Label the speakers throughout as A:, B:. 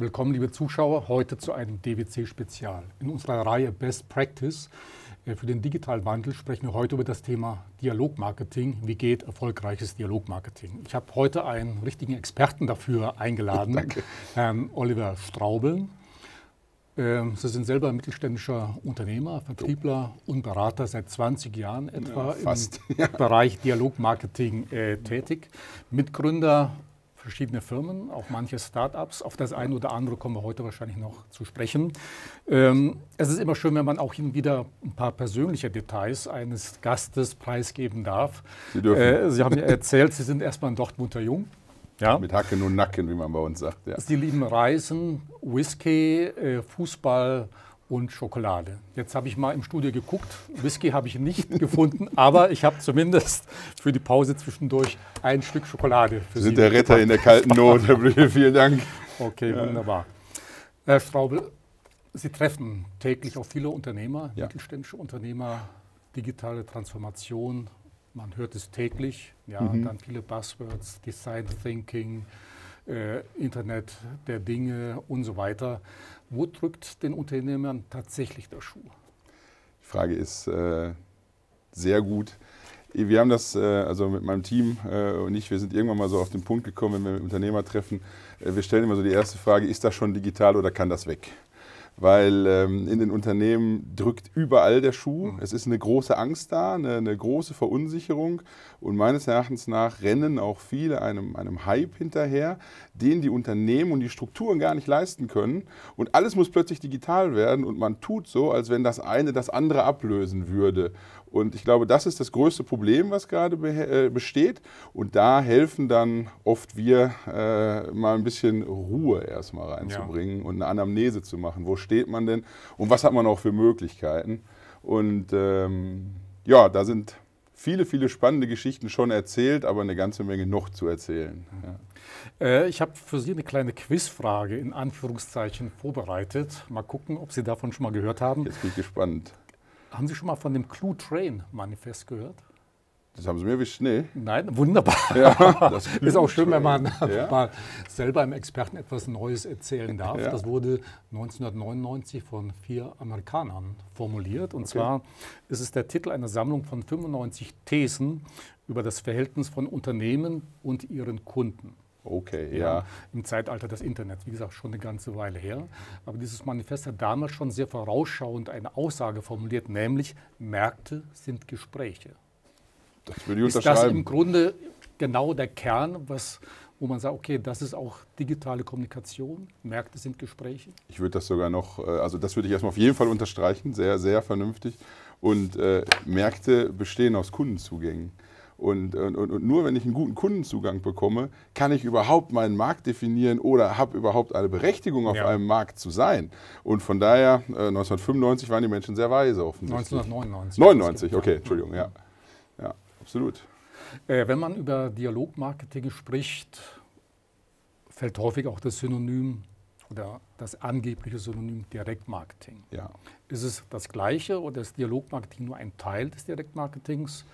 A: Willkommen, liebe Zuschauer, heute zu einem DWC-Spezial. In unserer Reihe Best Practice äh, für den digitalen Wandel sprechen wir heute über das Thema Dialogmarketing. Wie geht erfolgreiches Dialogmarketing? Ich habe heute einen richtigen Experten dafür eingeladen, Herrn Oliver Straubel. Ähm, Sie sind selber mittelständischer Unternehmer, Vertriebler und Berater seit 20 Jahren etwa ja, im ja. Bereich Dialogmarketing äh, tätig. Mitgründer verschiedene Firmen, auch manche Start-ups. Auf das eine oder andere kommen wir heute wahrscheinlich noch zu sprechen. Ähm, es ist immer schön, wenn man auch hin und wieder ein paar persönliche Details eines Gastes preisgeben darf. Sie dürfen. Äh, Sie haben ja erzählt, Sie sind erstmal ein Dortmunder Jung. Ja. Mit Hacken und Nacken, wie man bei uns sagt. Ja. Sie lieben Reisen, Whisky, äh, Fußball, und Schokolade. Jetzt habe ich mal im Studio geguckt. Whisky habe ich nicht gefunden, aber ich habe zumindest für die Pause zwischendurch ein Stück Schokolade für Sie. Sind der Retter in der kalten Not, Herr Blühl, vielen Dank. Okay, ja. wunderbar. Herr äh, Straubel, Sie treffen täglich auch viele Unternehmer, ja. mittelständische Unternehmer, digitale Transformation. Man hört es täglich. Ja, mhm. dann viele Buzzwords, Design Thinking, äh, Internet der Dinge und so weiter. Wo drückt den Unternehmern tatsächlich der Schuh?
B: Die Frage ist äh, sehr gut. Wir haben das, äh, also mit meinem Team äh, und ich, wir sind irgendwann mal so auf den Punkt gekommen, wenn wir Unternehmer treffen, äh, wir stellen immer so die erste Frage, ist das schon digital oder kann das weg? weil ähm, in den Unternehmen drückt überall der Schuh. Mhm. Es ist eine große Angst da, eine, eine, große Verunsicherung und meines Erachtens nach rennen auch viele einem, einem Hype hinterher, den die Unternehmen und die Strukturen gar nicht leisten können und alles muss plötzlich digital werden und man tut so, als wenn das eine das andere ablösen würde. Und ich glaube, das ist das größte Problem, was gerade be äh, besteht. Und da helfen dann oft wir, äh, mal ein bisschen Ruhe erstmal reinzubringen ja. und eine Anamnese zu machen. Wo steht man denn und was hat man auch für Möglichkeiten? Und ähm, ja, da sind viele, viele spannende Geschichten schon erzählt, aber eine ganze Menge noch zu erzählen.
A: Ja. Äh, ich habe für Sie eine kleine Quizfrage in Anführungszeichen vorbereitet. Mal gucken, ob Sie davon schon mal gehört haben. Jetzt bin ich gespannt. Haben Sie schon mal von dem Clue Train Manifest gehört?
B: Das haben Sie mir wie Schnee.
A: Nein, wunderbar. Ja, das ist auch schön, wenn man ja. mal selber einem Experten etwas Neues erzählen darf. Ja. Das wurde 1999 von vier Amerikanern formuliert. Und okay. zwar ist es der Titel einer Sammlung von 95 Thesen über das Verhältnis von Unternehmen und ihren Kunden. Okay, ja. Im Zeitalter des Internets, wie gesagt, schon eine ganze Weile her. Aber dieses Manifest hat damals schon sehr vorausschauend eine Aussage formuliert, nämlich Märkte sind Gespräche. Das würde ich ist unterschreiben. Ist das im Grunde genau der Kern, was, wo man sagt, okay, das ist auch digitale Kommunikation, Märkte sind Gespräche?
B: Ich würde das sogar noch, äh, also das würde ich erstmal auf jeden Fall unterstreichen, sehr, sehr vernünftig. Und äh, Märkte bestehen aus Kundenzugängen. Und, und, und, nur wenn ich einen guten Kundenzugang bekomme, kann ich überhaupt meinen Markt definieren oder habe überhaupt eine Berechtigung, auf ja. einem Markt zu sein. Und von daher, äh, 1995 waren die Menschen sehr weise offensichtlich. 1999. 99, okay, Entschuldigung, ja. Ja, absolut.
A: Äh, wenn man über Dialogmarketing spricht, fällt häufig auch das Synonym oder das angebliche Synonym Direktmarketing. Ja. Ist es das Gleiche oder ist Dialogmarketing nur ein Teil des Direktmarketings?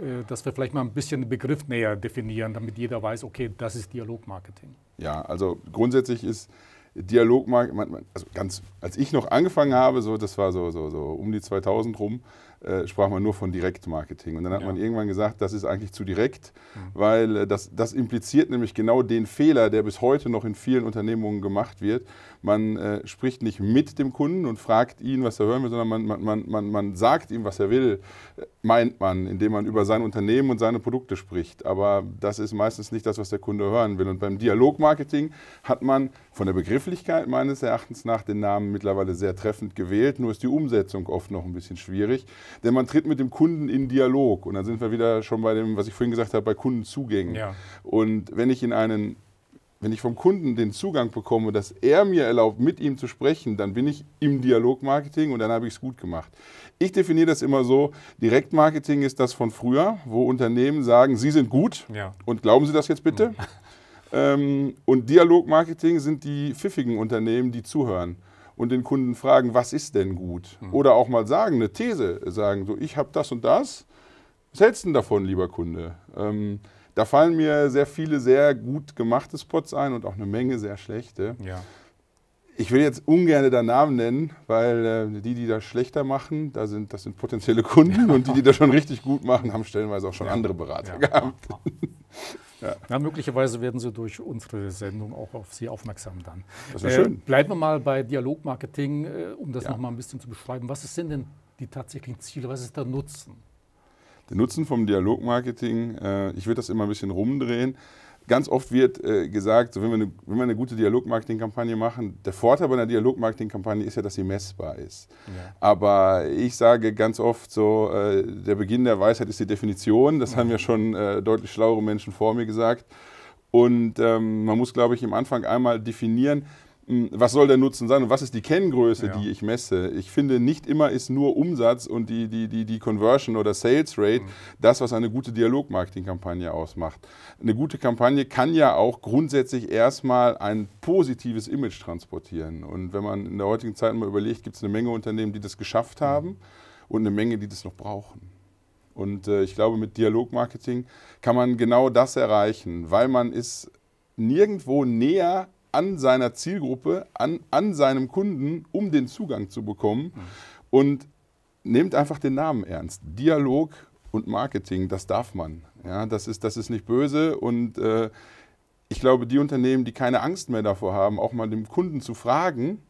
A: Äh, dass wir vielleicht mal ein bisschen den Begriff näher definieren, damit jeder weiß, okay, das ist Dialogmarketing.
B: Ja, also grundsätzlich ist Dialogmarketing, also ganz, als ich noch angefangen habe, so, das war so, so, so um die 2000 rum, äh, sprach man nur von Direktmarketing. Und dann hat ja. man irgendwann gesagt, das ist eigentlich zu direkt, mhm. weil äh, das, das impliziert nämlich genau den Fehler, der bis heute noch in vielen Unternehmungen gemacht wird. Man äh, spricht nicht mit dem Kunden und fragt ihn, was er hören will, sondern man, man, man, man sagt ihm, was er will, äh, meint man, indem man über sein Unternehmen und seine Produkte spricht. Aber das ist meistens nicht das, was der Kunde hören will. Und beim Dialogmarketing hat man von der Begrifflichkeit meines Erachtens nach den Namen mittlerweile sehr treffend gewählt, nur ist die Umsetzung oft noch ein bisschen schwierig, denn man tritt mit dem Kunden in Dialog und dann sind wir wieder schon bei dem, was ich vorhin gesagt habe, bei Kundenzugängen. Ja. Und wenn ich in einen wenn ich vom Kunden den Zugang bekomme, dass er mir erlaubt, mit ihm zu sprechen, dann bin ich im Dialogmarketing und dann habe ich es gut gemacht. Ich definiere das immer so, Direktmarketing ist das von früher, wo Unternehmen sagen, sie sind gut ja. und glauben Sie das jetzt bitte? Ja. Mhm. Ähm, und Dialogmarketing sind die pfiffigen Unternehmen, die zuhören und den Kunden fragen, was ist denn gut? Mhm. Oder auch mal sagen, eine These sagen, so ich habe das und das, was hältst du denn davon, lieber Kunde? Ähm, da fallen mir sehr viele sehr gut gemachte Spots ein und auch eine Menge sehr schlechte. Ja. Ich will jetzt ungern da Namen nennen, weil äh, die, die das schlechter machen, da sind, das sind potenzielle Kunden und die, die das schon richtig gut machen, haben stellenweise auch schon ja. andere Berater ja. gehabt.
A: Ja. ja. möglicherweise werden Sie durch unsere Sendung auch auf Sie aufmerksam dann. Das wäre äh, schön. Bleiben wir mal bei Dialogmarketing, äh, um das ja. nochmal ein bisschen zu beschreiben. Was sind denn die tatsächlichen Ziele? Was ist der Nutzen?
B: Der Nutzen vom Dialogmarketing, äh, ich würde das immer ein bisschen rumdrehen. Ganz oft wird äh, gesagt, so wenn, wir eine, wenn wir eine gute Dialogmarketingkampagne machen, der Vorteil bei einer Dialogmarketingkampagne ist ja, dass sie messbar ist. Ja. Aber ich sage ganz oft so, äh, der Beginn der Weisheit ist die Definition. Das mhm. haben ja schon äh, deutlich schlauere Menschen vor mir gesagt. Und ähm, man muss, glaube ich, im Anfang einmal definieren, hm, was soll der Nutzen sein und was ist die Kenngröße, ja. die ich messe? Ich finde, nicht immer ist nur Umsatz und die, die, die, die Conversion oder Sales Rate mhm. das, was eine gute dialog kampagne ausmacht. Eine gute Kampagne kann ja auch grundsätzlich erstmal ein positives Image transportieren. Und wenn man in der heutigen Zeit mal überlegt, gibt es eine Menge Unternehmen, die das geschafft haben mhm. und eine Menge, die das noch brauchen. Und äh, ich glaube, mit Dialogmarketing kann man genau das erreichen, weil man ist nirgendwo näher an seiner Zielgruppe, an, an seinem Kunden, um den Zugang zu bekommen. Mhm. Und nehmt einfach den Namen ernst. Dialog und Marketing, das darf man. Ja, das, ist, das ist nicht böse und äh, ich glaube, die Unternehmen, die keine Angst mehr davor haben, auch mal dem Kunden zu fragen,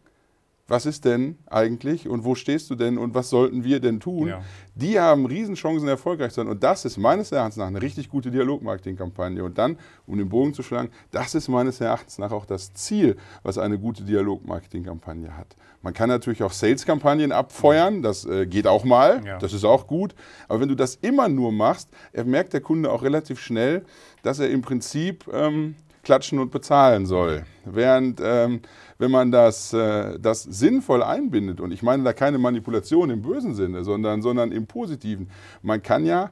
B: was ist denn eigentlich und wo stehst du denn und was sollten wir denn tun, ja. die haben Riesenchancen, erfolgreich zu sein. Und das ist meines Erachtens nach eine richtig gute Dialogmarketingkampagne. Und dann, um den Bogen zu schlagen, das ist meines Erachtens nach auch das Ziel, was eine gute Dialogmarketingkampagne hat. Man kann natürlich auch Sales-Kampagnen abfeuern, das äh, geht auch mal, ja. das ist auch gut. Aber wenn du das immer nur machst, merkt der Kunde auch relativ schnell, dass er im Prinzip... Ähm, klatschen und bezahlen soll. Während ähm, wenn man das, äh, das sinnvoll einbindet, und ich meine da keine Manipulation im bösen Sinne, sondern, sondern im positiven, man kann ja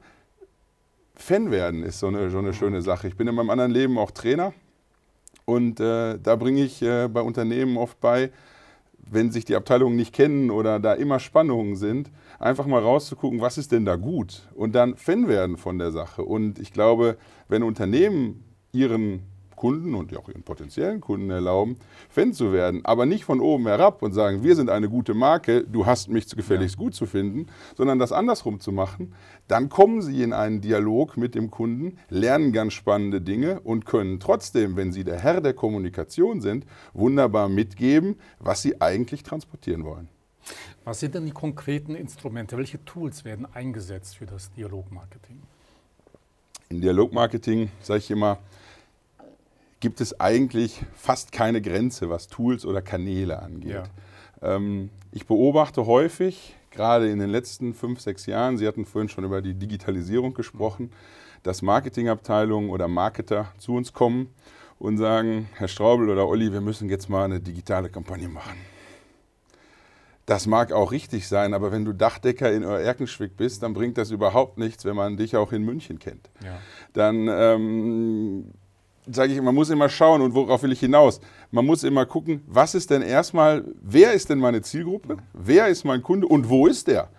B: Fan werden, ist so eine, so eine schöne Sache. Ich bin in meinem anderen Leben auch Trainer und äh, da bringe ich äh, bei Unternehmen oft bei, wenn sich die Abteilungen nicht kennen oder da immer Spannungen sind, einfach mal rauszugucken, was ist denn da gut und dann Fan werden von der Sache. Und ich glaube, wenn Unternehmen ihren Kunden und auch ihren potenziellen Kunden erlauben, Fan zu werden, aber nicht von oben herab und sagen, wir sind eine gute Marke, du hast mich gefälligst ja. gut zu finden, sondern das andersrum zu machen, dann kommen sie in einen Dialog mit dem Kunden, lernen ganz spannende Dinge und können trotzdem, wenn sie der Herr der Kommunikation sind, wunderbar mitgeben, was sie eigentlich transportieren wollen.
A: Was sind denn die konkreten Instrumente? Welche Tools werden eingesetzt für das Dialogmarketing?
B: Im Dialogmarketing sage ich immer, gibt es eigentlich fast keine Grenze, was Tools oder Kanäle angeht. Ja. Ähm, ich beobachte häufig, gerade in den letzten fünf, sechs Jahren, Sie hatten vorhin schon über die Digitalisierung gesprochen, dass Marketingabteilungen oder Marketer zu uns kommen und sagen, Herr Straubel oder Olli, wir müssen jetzt mal eine digitale Kampagne machen. Das mag auch richtig sein, aber wenn du Dachdecker in Erkenschwick bist, dann bringt das überhaupt nichts, wenn man dich auch in München kennt. Ja. Dann ähm, sage ich, man muss immer schauen und worauf will ich hinaus? Man muss immer gucken, was ist denn erstmal, wer ist denn meine Zielgruppe, wer ist mein Kunde und wo ist der?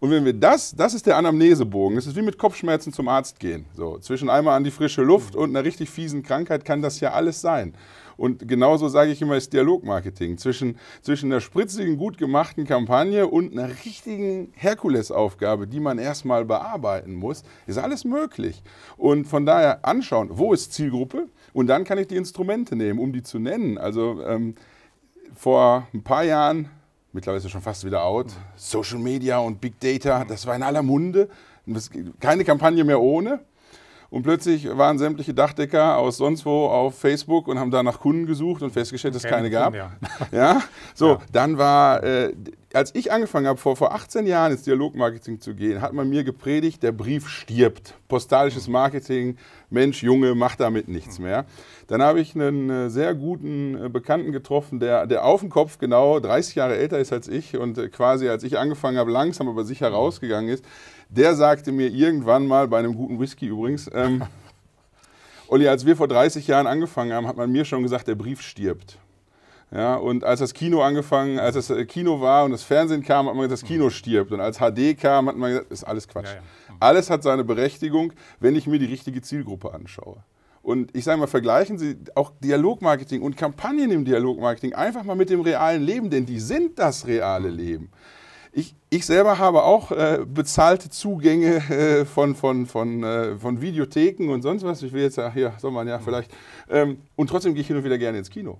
B: Und wenn wir das, das ist der Anamnesebogen. Das ist wie mit Kopfschmerzen zum Arzt gehen. So, zwischen einmal an die frische Luft und einer richtig fiesen Krankheit kann das ja alles sein. Und genauso sage ich immer, ist Dialogmarketing zwischen, zwischen einer spritzigen, gut gemachten Kampagne und einer richtigen Herkulesaufgabe, die man erstmal bearbeiten muss, ist alles möglich. Und von daher anschauen, wo ist Zielgruppe? Und dann kann ich die Instrumente nehmen, um die zu nennen. Also ähm, vor ein paar Jahren, mittlerweile ist es schon fast wieder out, Social Media und Big Data, das war in aller Munde. Keine Kampagne mehr ohne. Und plötzlich waren sämtliche Dachdecker aus sonst wo auf Facebook und haben da nach Kunden gesucht und festgestellt, dass es keine gab. Ja. ja. so, ja. dann war äh, als ich angefangen habe, vor, vor 18 Jahren ins Dialogmarketing zu gehen, hat man mir gepredigt, der Brief stirbt. Postalisches Marketing, Mensch, Junge, mach damit nichts mehr. Dann habe ich einen äh, sehr guten äh, Bekannten getroffen, der, der auf dem Kopf genau 30 Jahre älter ist als ich und äh, quasi als ich angefangen habe, langsam aber sicher rausgegangen ist. Der sagte mir irgendwann mal, bei einem guten Whisky übrigens, ähm, Olli, als wir vor 30 Jahren angefangen haben, hat man mir schon gesagt, der Brief stirbt. Ja, und als das Kino angefangen, als das äh, Kino war und das Fernsehen kam, hat man gesagt, das Kino mhm. stirbt. Und als HD kam, hat man gesagt, ist alles Quatsch. Ja, ja. Mhm. Alles hat seine Berechtigung, wenn ich mir die richtige Zielgruppe anschaue. Und ich sage mal, vergleichen Sie auch Dialogmarketing und Kampagnen im Dialogmarketing einfach mal mit dem realen Leben, denn die sind das reale mhm. Leben. Ich, ich selber habe auch äh, bezahlte Zugänge äh, von, von, von, äh, von Videotheken und sonst was. Ich will jetzt ja, hier, soll man ja vielleicht. Ähm, und trotzdem gehe ich hin und wieder gerne ins Kino.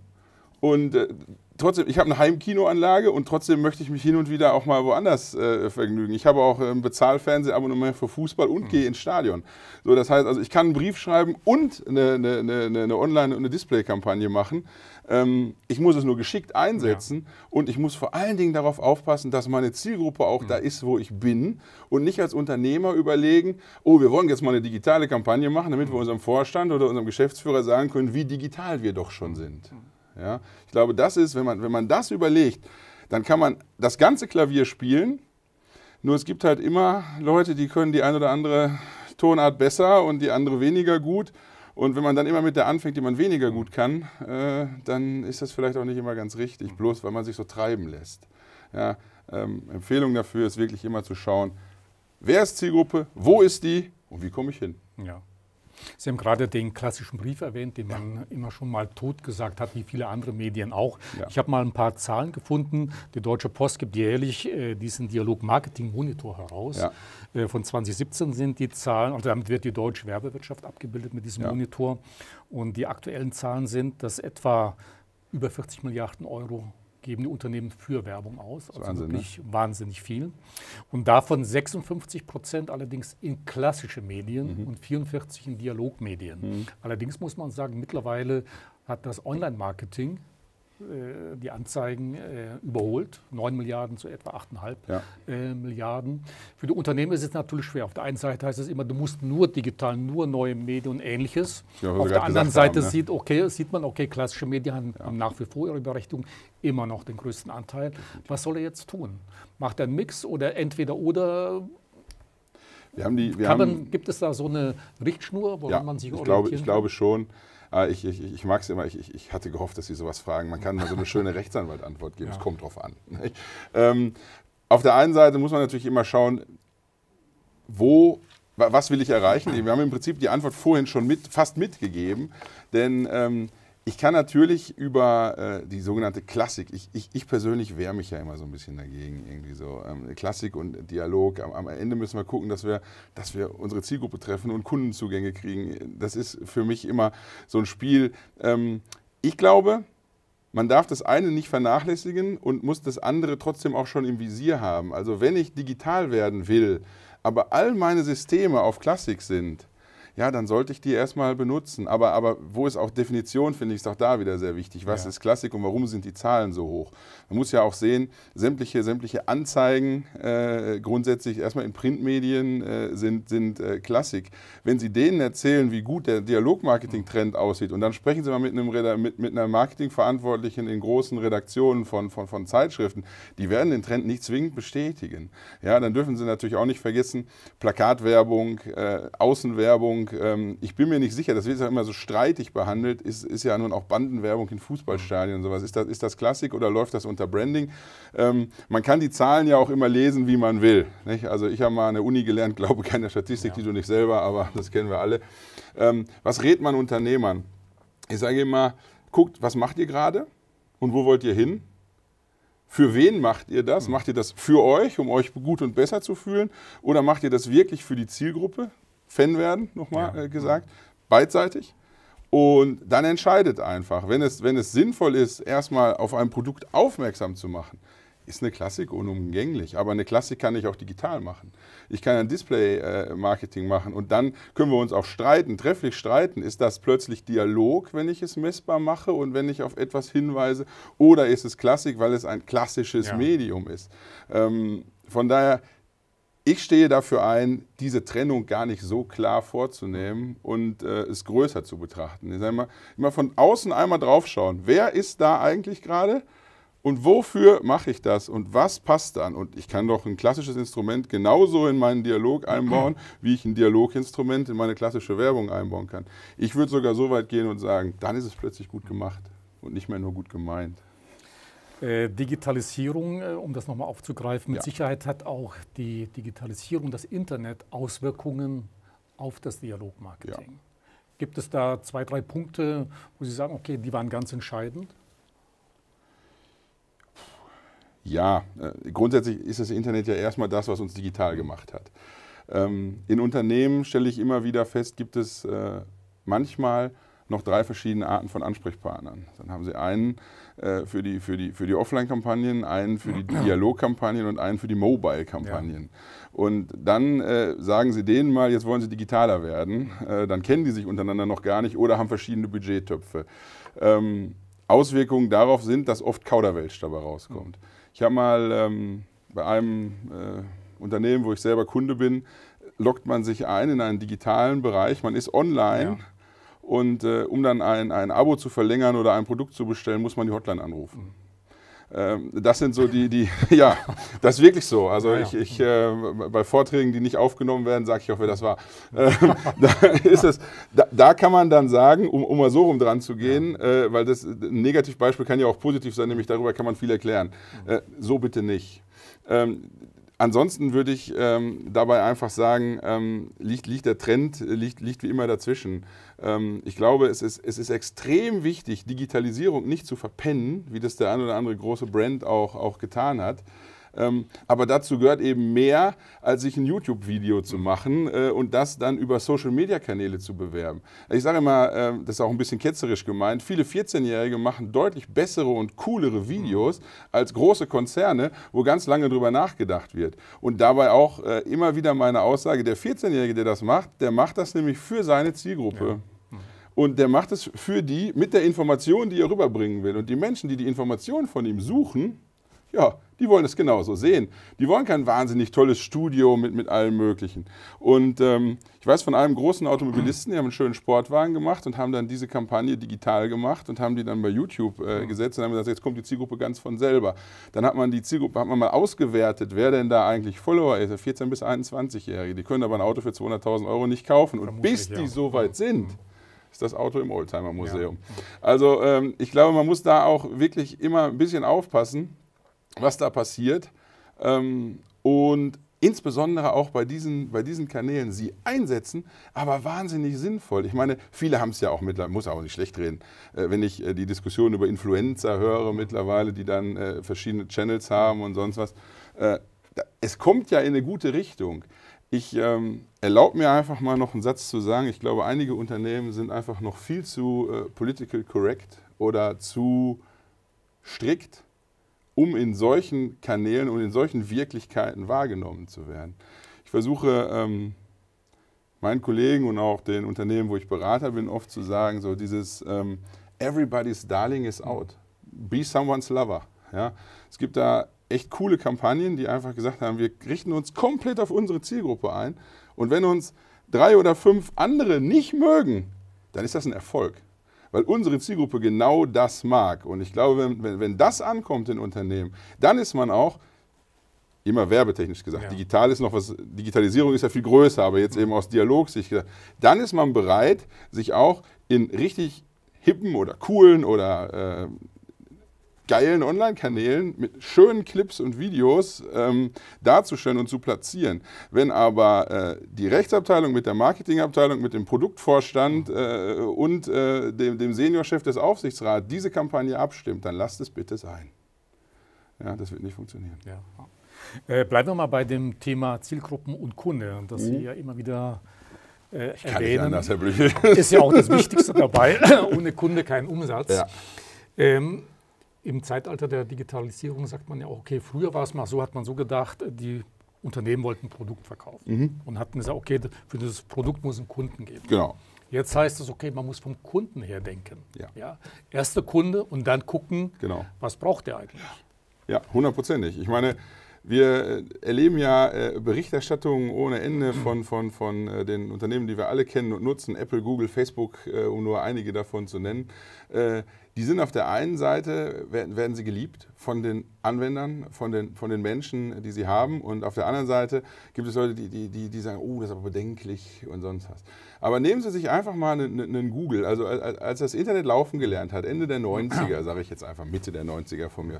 B: Und äh, trotzdem, ich habe eine Heimkinoanlage und trotzdem möchte ich mich hin und wieder auch mal woanders äh, vergnügen. Ich habe auch ein ähm, Bezahlfernsehabonnement für Fußball und mhm. gehe ins Stadion. So, das heißt, also ich kann einen Brief schreiben und eine, eine, eine, eine Online- und eine Display-Kampagne machen. Ähm, ich muss es nur geschickt einsetzen ja. und ich muss vor allen Dingen darauf aufpassen, dass meine Zielgruppe auch mhm. da ist, wo ich bin und nicht als Unternehmer überlegen, oh, wir wollen jetzt mal eine digitale Kampagne machen, damit mhm. wir unserem Vorstand oder unserem Geschäftsführer sagen können, wie digital wir doch schon sind. Mhm. Ja? Ich glaube, das ist, wenn man, wenn man das überlegt, dann kann man das ganze Klavier spielen. Nur es gibt halt immer Leute, die können die eine oder andere Tonart besser und die andere weniger gut. Und wenn man dann immer mit der anfängt, die man weniger gut kann, äh, dann ist das vielleicht auch nicht immer ganz richtig, bloß weil man sich so treiben lässt. Ja, ähm, Empfehlung dafür ist wirklich immer zu schauen, wer ist Zielgruppe, wo ist die und wie komme ich hin.
A: Ja. Sie haben gerade den klassischen Brief erwähnt, den man ja. immer schon mal tot gesagt hat, wie viele andere Medien auch. Ja. Ich habe mal ein paar Zahlen gefunden. Die Deutsche Post gibt jährlich äh, diesen Dialog Marketing Monitor heraus. Ja. Äh, von 2017 sind die Zahlen, und also damit wird die deutsche Werbewirtschaft abgebildet mit diesem Monitor. Und die aktuellen Zahlen sind, dass etwa über 40 Milliarden Euro geben die Unternehmen für Werbung aus. Also Wahnsinn, ne? wirklich ne? wahnsinnig viel. Und davon 56 Prozent allerdings in klassische Medien mhm. und 44 in Dialogmedien. Mhm. Allerdings muss man sagen, mittlerweile hat das Online-Marketing äh, die Anzeigen äh, überholt, 9 Milliarden zu etwa 8,5 ja. Äh, Milliarden. Für die Unternehmen ist es natürlich schwer. Auf der einen Seite heißt es immer, du musst nur digital, nur neue Medien und ähnliches. Ja, Auf der anderen Seite haben, ne? sieht, okay, sieht man, okay, klassische Medien haben, ja. nach wie vor ihre Berechtigung, immer noch den größten Anteil. Was soll er jetzt tun? Macht er einen Mix oder entweder oder?
B: Die, man, haben,
A: gibt es da so eine Richtschnur, woran man sich orientiert? Ich glaube, ich glaube
B: schon. Ah, ich, ich, ich mag es immer, ich, ich, hatte gehofft, dass Sie sowas fragen. Man kann mal so eine schöne Rechtsanwaltantwort geben, es ja. kommt drauf an. Ähm, auf der einen Seite muss man natürlich immer schauen, wo, was will ich erreichen? Wir haben im Prinzip die Antwort vorhin schon mit, fast mitgegeben, denn ähm, ich kann natürlich über äh, die sogenannte Klassik, ich, ich, ich persönlich wehre mich ja immer so ein bisschen dagegen, irgendwie so. Ähm, Klassik und Dialog, am, am, Ende müssen wir gucken, dass wir, dass wir unsere Zielgruppe treffen und Kundenzugänge kriegen. Das ist für mich immer so ein Spiel. Ähm, ich glaube, man darf das eine nicht vernachlässigen und muss das andere trotzdem auch schon im Visier haben. Also wenn ich digital werden will, aber all meine Systeme auf Klassik sind, ja, dann sollte ich die erstmal benutzen. Aber, aber wo ist auch Definition, finde ich, ist auch da wieder sehr wichtig. Was ja. ist Klassik und warum sind die Zahlen so hoch? Man muss ja auch sehen, sämtliche, sämtliche Anzeigen äh, grundsätzlich erstmal in Printmedien äh, sind, sind äh, Klassik. Wenn Sie denen erzählen, wie gut der Dialogmarketing-Trend aussieht und dann sprechen Sie mal mit, einem mit, mit einer Marketingverantwortlichen in großen Redaktionen von, von, von Zeitschriften, die werden den Trend nicht zwingend bestätigen. Ja, dann dürfen Sie natürlich auch nicht vergessen, Plakatwerbung, äh, Außenwerbung, ähm, ich bin mir nicht sicher, das wird ja immer so streitig behandelt, ist, ist ja nun auch Bandenwerbung in Fußballstadien und sowas. Ist das, ist das Klassik oder läuft das unter unter Branding. Ähm, man kann die Zahlen ja auch immer lesen, wie man will. Nicht? Also ich habe mal an der Uni gelernt, glaube keine Statistik, ja. die du nicht selber, aber das kennen wir alle. Ähm, was rät man Unternehmern? Ich sage immer, guckt, was macht ihr gerade und wo wollt ihr hin? Für wen macht ihr das? Mhm. Macht ihr das für euch, um euch gut und besser zu fühlen? Oder macht ihr das wirklich für die Zielgruppe? Fan werden, nochmal ja. äh, gesagt, beidseitig. Und dann entscheidet einfach, wenn es, wenn es sinnvoll ist, erstmal auf ein Produkt aufmerksam zu machen, ist eine Klassik unumgänglich. Aber eine Klassik kann ich auch digital machen. Ich kann ein Display-Marketing äh, machen und dann können wir uns auch streiten, trefflich streiten. Ist das plötzlich Dialog, wenn ich es messbar mache und wenn ich auf etwas hinweise? Oder ist es Klassik, weil es ein klassisches ja. Medium ist? Ähm, von daher ich stehe dafür ein, diese Trennung gar nicht so klar vorzunehmen und äh, es größer zu betrachten. Ich sage mal, immer von außen einmal draufschauen. Wer ist da eigentlich gerade? Und wofür mache ich das? Und was passt dann? Und ich kann doch ein klassisches Instrument genauso in meinen Dialog einbauen, wie ich ein Dialoginstrument in meine klassische Werbung einbauen kann. Ich würde sogar so weit gehen und sagen, dann ist es plötzlich gut gemacht und nicht mehr nur gut gemeint.
A: Äh, Digitalisierung, äh, um das nochmal aufzugreifen, mit ja. Sicherheit hat auch die Digitalisierung, das Internet Auswirkungen auf das Dialogmarketing. Ja. Gibt es da zwei, drei Punkte, wo Sie sagen, okay, die waren ganz entscheidend?
B: Ja, äh, grundsätzlich ist das Internet ja erstmal das, was uns digital mhm. gemacht hat. Ähm, in Unternehmen stelle ich immer wieder fest, gibt es manchmal noch drei verschiedene Arten von Ansprechpartnern. Dann haben Sie einen äh, für die, für die, für die Offline-Kampagnen, einen für die Dialog-Kampagnen und einen für die Mobile-Kampagnen. Ja. Und dann äh, sagen Sie denen mal, jetzt wollen Sie digitaler werden. Äh, dann kennen die sich untereinander noch gar nicht oder haben verschiedene Budgettöpfe. Ähm, Auswirkungen darauf sind, dass oft Kauderwelsch dabei rauskommt. Hm. Ich habe mal ähm, bei einem äh, Unternehmen, wo ich selber Kunde bin, lockt man sich ein in einen digitalen Bereich, man ist online. Ja und äh, um dann ein, ein Abo zu verlängern oder ein Produkt zu bestellen, muss man die Hotline anrufen. Ähm, das sind so die, die, ja, das ist wirklich so. Also ich, ich äh, bei Vorträgen, die nicht aufgenommen werden, sage ich auch, wer das war. Ähm, da ist es, da, da, kann man dann sagen, um, um mal so rum dran zu gehen, äh, weil das ein Negativbeispiel kann ja auch positiv sein, nämlich darüber kann man viel erklären. Äh, so bitte nicht. Ähm, Ansonsten würde ich ähm, dabei einfach sagen, ähm, liegt, liegt, der Trend, liegt, liegt wie immer dazwischen. Ähm, ich glaube, es ist, es ist extrem wichtig, Digitalisierung nicht zu verpennen, wie das der ein oder andere große Brand auch, auch getan hat. Ähm, aber dazu gehört eben mehr, als sich ein YouTube-Video zu machen äh, und das dann über Social-Media-Kanäle zu bewerben. Ich sage immer, äh, das ist auch ein bisschen ketzerisch gemeint, viele 14-Jährige machen deutlich bessere und coolere Videos mhm. als große Konzerne, wo ganz lange drüber nachgedacht wird. Und dabei auch äh, immer wieder meine Aussage, der 14-Jährige, der das macht, der macht das nämlich für seine Zielgruppe. Ja. Und der macht es für die mit der Information, die er rüberbringen will. Und die Menschen, die die Information von ihm suchen, ja, die wollen es genauso sehen. Die wollen kein wahnsinnig tolles Studio mit, mit allem Möglichen. Und ähm, ich weiß von einem großen Automobilisten, die haben einen schönen Sportwagen gemacht und haben dann diese Kampagne digital gemacht und haben die dann bei YouTube äh, gesetzt und haben gesagt, jetzt kommt die Zielgruppe ganz von selber. Dann hat man die Zielgruppe, hat man mal ausgewertet, wer denn da eigentlich Follower ist, 14- bis 21-Jährige. Die können aber ein Auto für 200.000 Euro nicht kaufen. Und bis die so weit sind, ist das Auto im Oldtimer Museum. Also ähm, ich glaube, man muss da auch wirklich immer ein bisschen aufpassen was da passiert. Ähm, und insbesondere auch bei diesen, bei diesen Kanälen sie einsetzen, aber wahnsinnig sinnvoll. Ich meine, viele haben es ja auch mittlerweile, muss auch nicht schlecht reden, äh, wenn ich äh, die Diskussion über Influencer höre mittlerweile, die dann äh, verschiedene Channels haben und sonst was. Äh, da, es kommt ja in eine gute Richtung. Ich ähm, erlaube mir einfach mal noch einen Satz zu sagen. Ich glaube, einige Unternehmen sind einfach noch viel zu äh, political correct oder zu strikt um in solchen Kanälen und in solchen Wirklichkeiten wahrgenommen zu werden. Ich versuche ähm, meinen Kollegen und auch den Unternehmen, wo ich Berater bin, oft zu sagen, so dieses ähm, Everybody's Darling is out. Be someone's lover. Ja? Es gibt da echt coole Kampagnen, die einfach gesagt haben, wir richten uns komplett auf unsere Zielgruppe ein. Und wenn uns drei oder fünf andere nicht mögen, dann ist das ein Erfolg weil unsere Zielgruppe genau das mag. Und ich glaube, wenn, wenn, wenn das ankommt in Unternehmen, dann ist man auch immer werbetechnisch gesagt. Ja. Digital ist noch was, Digitalisierung ist ja viel größer, aber jetzt eben aus Dialogsicht gesagt. Dann ist man bereit, sich auch in richtig hippen oder coolen oder äh, geilen Online-Kanälen mit schönen Clips und Videos ähm, darzustellen und zu platzieren. Wenn aber äh, die Rechtsabteilung mit der Marketingabteilung, mit dem Produktvorstand äh, und äh, dem, dem Seniorchef des Aufsichtsrats diese Kampagne abstimmt, dann lasst es bitte sein. Ja, das wird nicht funktionieren. Ja.
A: Äh, bleiben wir mal bei dem Thema Zielgruppen und Kunde, das mhm. Sie ja immer wieder äh, ich kann erwähnen. Anders, Herr Ist ja auch das Wichtigste dabei. Ohne Kunde kein Umsatz. Ja. Ähm, im Zeitalter der Digitalisierung sagt man ja auch, okay, früher war es mal so, hat man so gedacht, die Unternehmen wollten ein Produkt verkaufen mhm. und hatten gesagt, okay, für dieses Produkt muss es einen Kunden geben. Genau. Jetzt heißt es, okay, man muss vom Kunden her denken. Ja. ja? Erste Kunde und dann gucken, genau. was braucht der eigentlich?
B: Ja, hundertprozentig. Ich meine, wir äh, erleben ja äh, Berichterstattungen ohne Ende von, von, von äh, den Unternehmen, die wir alle kennen und nutzen, Apple, Google, Facebook, um nur einige davon zu nennen die sind auf der einen Seite, werden, werden sie geliebt von den Anwendern, von den, von den Menschen, die sie haben. Und auf der anderen Seite gibt es Leute, die, die, die, die sagen, oh, das ist aber bedenklich und sonst was. Aber nehmen Sie sich einfach mal einen, einen Google. Also als das Internet laufen gelernt hat, Ende der 90er, sage ich jetzt einfach Mitte der 90er von mir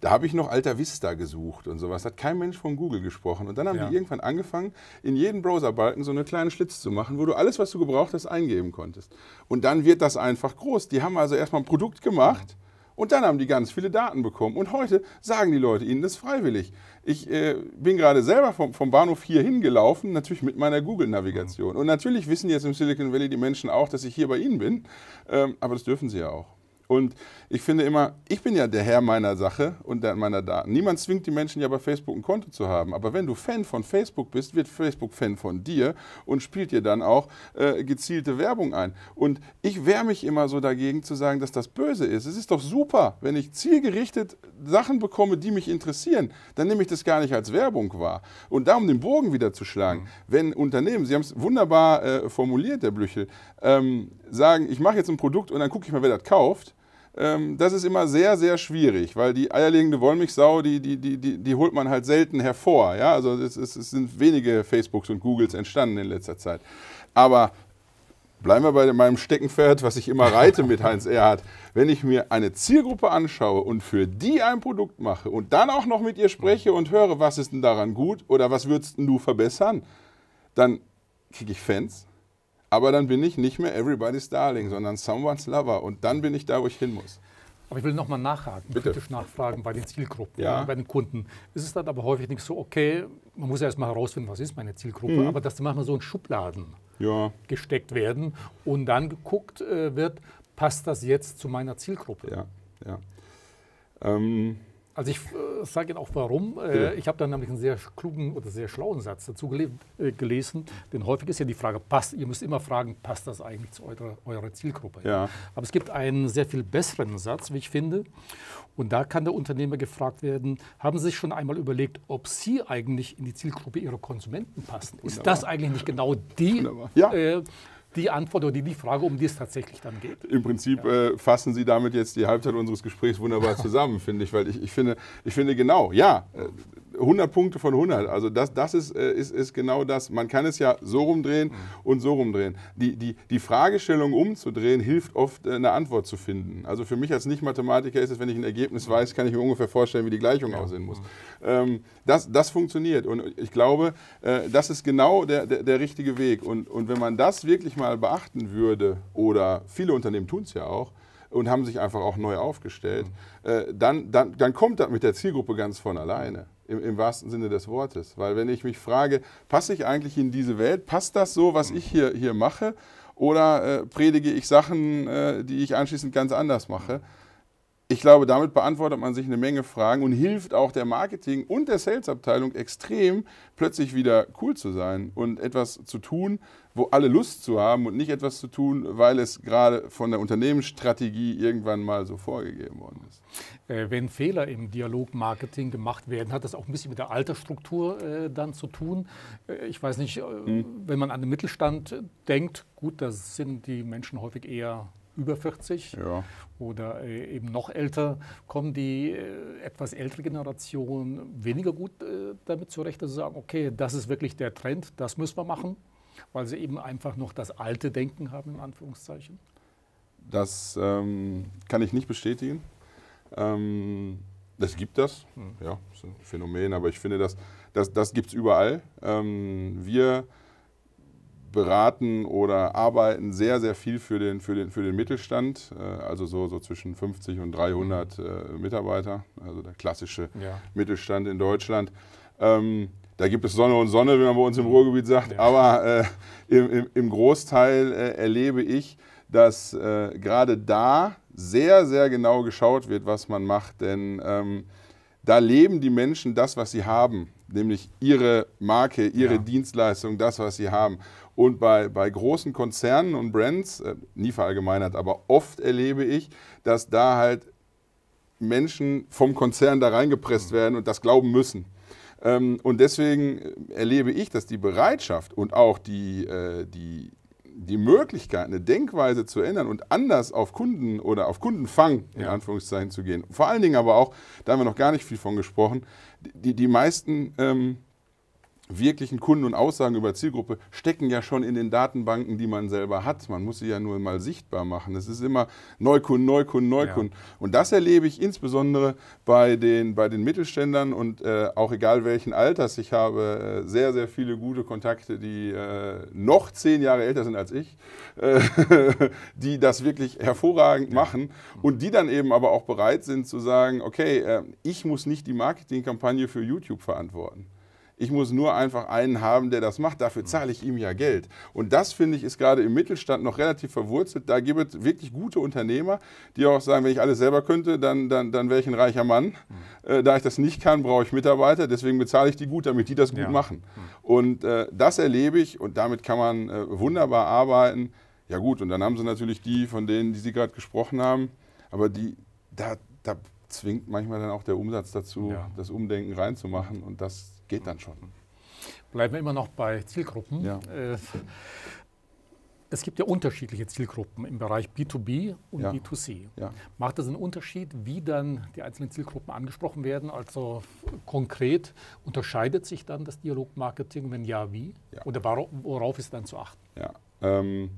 B: da habe ich noch Alta Vista gesucht und sowas. Hat kein Mensch von Google gesprochen. Und dann haben ja. die irgendwann angefangen, in jeden Browserbalken so einen kleinen Schlitz zu machen, wo du alles, was du gebraucht hast, eingeben konntest. Und dann wird das einfach groß. Die haben also erstmal ein Produkt gemacht. Ja und dann haben die ganz viele Daten bekommen. Und heute sagen die Leute ihnen das freiwillig. Ich äh, bin gerade selber vom, vom Bahnhof hier hingelaufen, natürlich mit meiner Google-Navigation. Und natürlich wissen jetzt im Silicon Valley die Menschen auch, dass ich hier bei ihnen bin. Ähm, aber das dürfen sie ja auch. Und ich finde immer, ich bin ja der Herr meiner Sache und meiner Daten. Niemand zwingt die Menschen ja bei Facebook ein Konto zu haben. Aber wenn du Fan von Facebook bist, wird Facebook Fan von dir und spielt dir dann auch äh, gezielte Werbung ein. Und ich wehre mich immer so dagegen zu sagen, dass das böse ist. Es ist doch super, wenn ich zielgerichtet Sachen bekomme, die mich interessieren. Dann nehme ich das gar nicht als Werbung wahr. Und da, um den Bogen wieder zu schlagen, mhm. wenn Unternehmen, Sie haben es wunderbar äh, formuliert, Herr Blüchel, ähm, sagen, ich mache jetzt ein Produkt und dann gucke ich mal, wer das kauft ähm, das ist immer sehr, sehr schwierig, weil die eierlegende Wollmilchsau, die, die, die, die, holt man halt selten hervor. Ja? Also es, es, es sind wenige Facebooks und Googles entstanden in letzter Zeit. Aber bleiben wir bei meinem Steckenpferd, was ich immer reite mit Heinz Erhard. Wenn ich mir eine Zielgruppe anschaue und für die ein Produkt mache und dann auch noch mit ihr spreche und höre, was ist denn daran gut oder was würdest du verbessern, dann kriege ich Fans, aber dann bin ich nicht mehr Everybody's Darling, sondern Someone's Lover. Und dann bin ich da, wo ich hin muss.
A: Aber ich will nochmal nachhaken, Bitte. kritisch nachfragen bei den Zielgruppen, ja. Ne, bei den Kunden. Ist es dann aber häufig nicht so, okay, man muss ja erstmal herausfinden, was ist meine Zielgruppe, mhm. aber dass die manchmal so in Schubladen ja. gesteckt werden und dann geguckt äh, wird, passt das jetzt zu meiner Zielgruppe? Ja,
B: ja. Ähm
A: also ich äh, sage Ihnen auch warum. Äh, ich habe da nämlich einen sehr klugen oder sehr schlauen Satz dazu gele äh, gelesen. Denn häufig ist ja die Frage, passt, ihr müsst immer fragen, passt das eigentlich zu eurer, eurer Zielgruppe? Ja. Aber es gibt einen sehr viel besseren Satz, wie ich finde. Und da kann der Unternehmer gefragt werden, haben Sie sich schon einmal überlegt, ob Sie eigentlich in die Zielgruppe Ihrer Konsumenten passen? Wunderbar. Ist das eigentlich nicht genau die ja. Äh, die Antwort oder die Frage, um die es tatsächlich dann geht.
B: Im Prinzip ja. äh, fassen Sie damit jetzt die Halbzeit unseres Gesprächs wunderbar zusammen, finde ich, weil ich, ich, finde, ich finde genau, ja, 100 äh, Punkte von 100. Also das, das ist, äh, ist, ist genau das. Man kann es ja so rumdrehen mhm. und so rumdrehen. Die, die, die Fragestellung umzudrehen hilft oft, äh, eine Antwort zu finden. Also für mich als Nicht-Mathematiker ist es, wenn ich ein Ergebnis mhm. weiß, kann ich mir ungefähr vorstellen, wie die Gleichung ja. aussehen muss. Mhm. Ähm, das, das funktioniert und ich glaube, äh, das ist genau der, der, der richtige Weg. Und, und wenn man das wirklich mal beachten würde, oder viele Unternehmen tun es ja auch, und haben sich einfach auch neu aufgestellt, mhm. dann, dann, dann kommt das mit der Zielgruppe ganz von alleine. Im, Im, wahrsten Sinne des Wortes. Weil wenn ich mich frage, passe ich eigentlich in diese Welt, passt das so, was ich hier, hier mache, oder äh, predige ich Sachen, äh, die ich anschließend ganz anders mache? Ich glaube, damit beantwortet man sich eine Menge Fragen und hilft auch der Marketing- und der Sales-Abteilung extrem, plötzlich wieder cool zu sein und etwas zu tun, wo alle Lust zu haben und nicht etwas zu tun, weil es gerade von der Unternehmensstrategie irgendwann mal so vorgegeben worden ist.
A: Äh, wenn Fehler im Dialogmarketing gemacht werden, hat das auch ein bisschen mit der Altersstruktur äh, dann zu tun. Äh, ich weiß nicht, hm. wenn man an den Mittelstand denkt, gut, da sind die Menschen häufig eher über 40 ja. oder eben noch älter, kommen die etwas ältere Generation weniger gut damit zurecht, dass sie sagen, okay, das ist wirklich der Trend, das müssen wir machen weil sie eben einfach noch das alte Denken haben, in Anführungszeichen?
B: Das ähm, kann ich nicht bestätigen. Ähm, das gibt das, mhm. ja, ist ein Phänomen, aber ich finde, das, das, das gibt es überall. Ähm, wir beraten oder arbeiten sehr, sehr viel für den, für den, für den Mittelstand, äh, also so, so zwischen 50 und 300 hm. äh, Mitarbeiter, also der klassische ja. Mittelstand in Deutschland. Ähm, da gibt es Sonne und Sonne, wie man bei uns im Ruhrgebiet sagt. Aber äh, im, im, Großteil äh, erlebe ich, dass äh, gerade da sehr, sehr genau geschaut wird, was man macht. Denn ähm, da leben die Menschen das, was sie haben, nämlich ihre Marke, ihre ja. Dienstleistung, das, was sie haben. Und bei, bei großen Konzernen und Brands, äh, nie verallgemeinert, aber oft erlebe ich, dass da halt Menschen vom Konzern da reingepresst mhm. werden und das glauben müssen. Ähm, und deswegen äh, erlebe ich, dass die Bereitschaft und auch die, äh, die, die Möglichkeit, eine Denkweise zu ändern und anders auf Kunden oder auf Kundenfang in Anführungszeichen zu gehen, vor allen Dingen aber auch, da haben wir noch gar nicht viel von gesprochen, die, die meisten ähm, wirklichen Kunden und Aussagen über Zielgruppe stecken ja schon in den Datenbanken, die man selber hat. Man muss sie ja nur mal sichtbar machen. Es ist immer Neukunden, Neukunden, Neukunden. Ja. Und das erlebe ich insbesondere bei den, bei den Mittelständlern und äh, auch egal welchen Alters. Ich habe äh, sehr, sehr viele gute Kontakte, die äh, noch zehn Jahre älter sind als ich, äh, die das wirklich hervorragend ja. machen und die dann eben aber auch bereit sind zu sagen, okay, äh, ich muss nicht die Marketingkampagne für YouTube verantworten. Ich muss nur einfach einen haben, der das macht. Dafür zahle ich ihm ja Geld. Und das, finde ich, ist gerade im Mittelstand noch relativ verwurzelt. Da gibt es wirklich gute Unternehmer, die auch sagen, wenn ich alles selber könnte, dann, dann, dann wäre ich ein reicher Mann. Mhm. Äh, da ich das nicht kann, brauche ich Mitarbeiter. Deswegen bezahle ich die gut, damit die das gut ja. machen. Mhm. Und äh, das erlebe ich und damit kann man äh, wunderbar arbeiten. Ja gut, und dann haben sie natürlich die, von denen, die Sie gerade gesprochen haben, aber die, da, da zwingt manchmal dann auch der Umsatz dazu, ja. das Umdenken reinzumachen und das geht dann schon.
A: Bleiben wir immer noch bei Zielgruppen. Ja. Äh, es gibt ja unterschiedliche Zielgruppen im Bereich B2B und ja. B2C. Ja. Macht das einen Unterschied, wie dann die einzelnen Zielgruppen angesprochen werden? Also konkret unterscheidet sich dann das Dialogmarketing, wenn ja, wie? Ja. Oder worauf ist dann zu achten?
B: Ja. Ähm,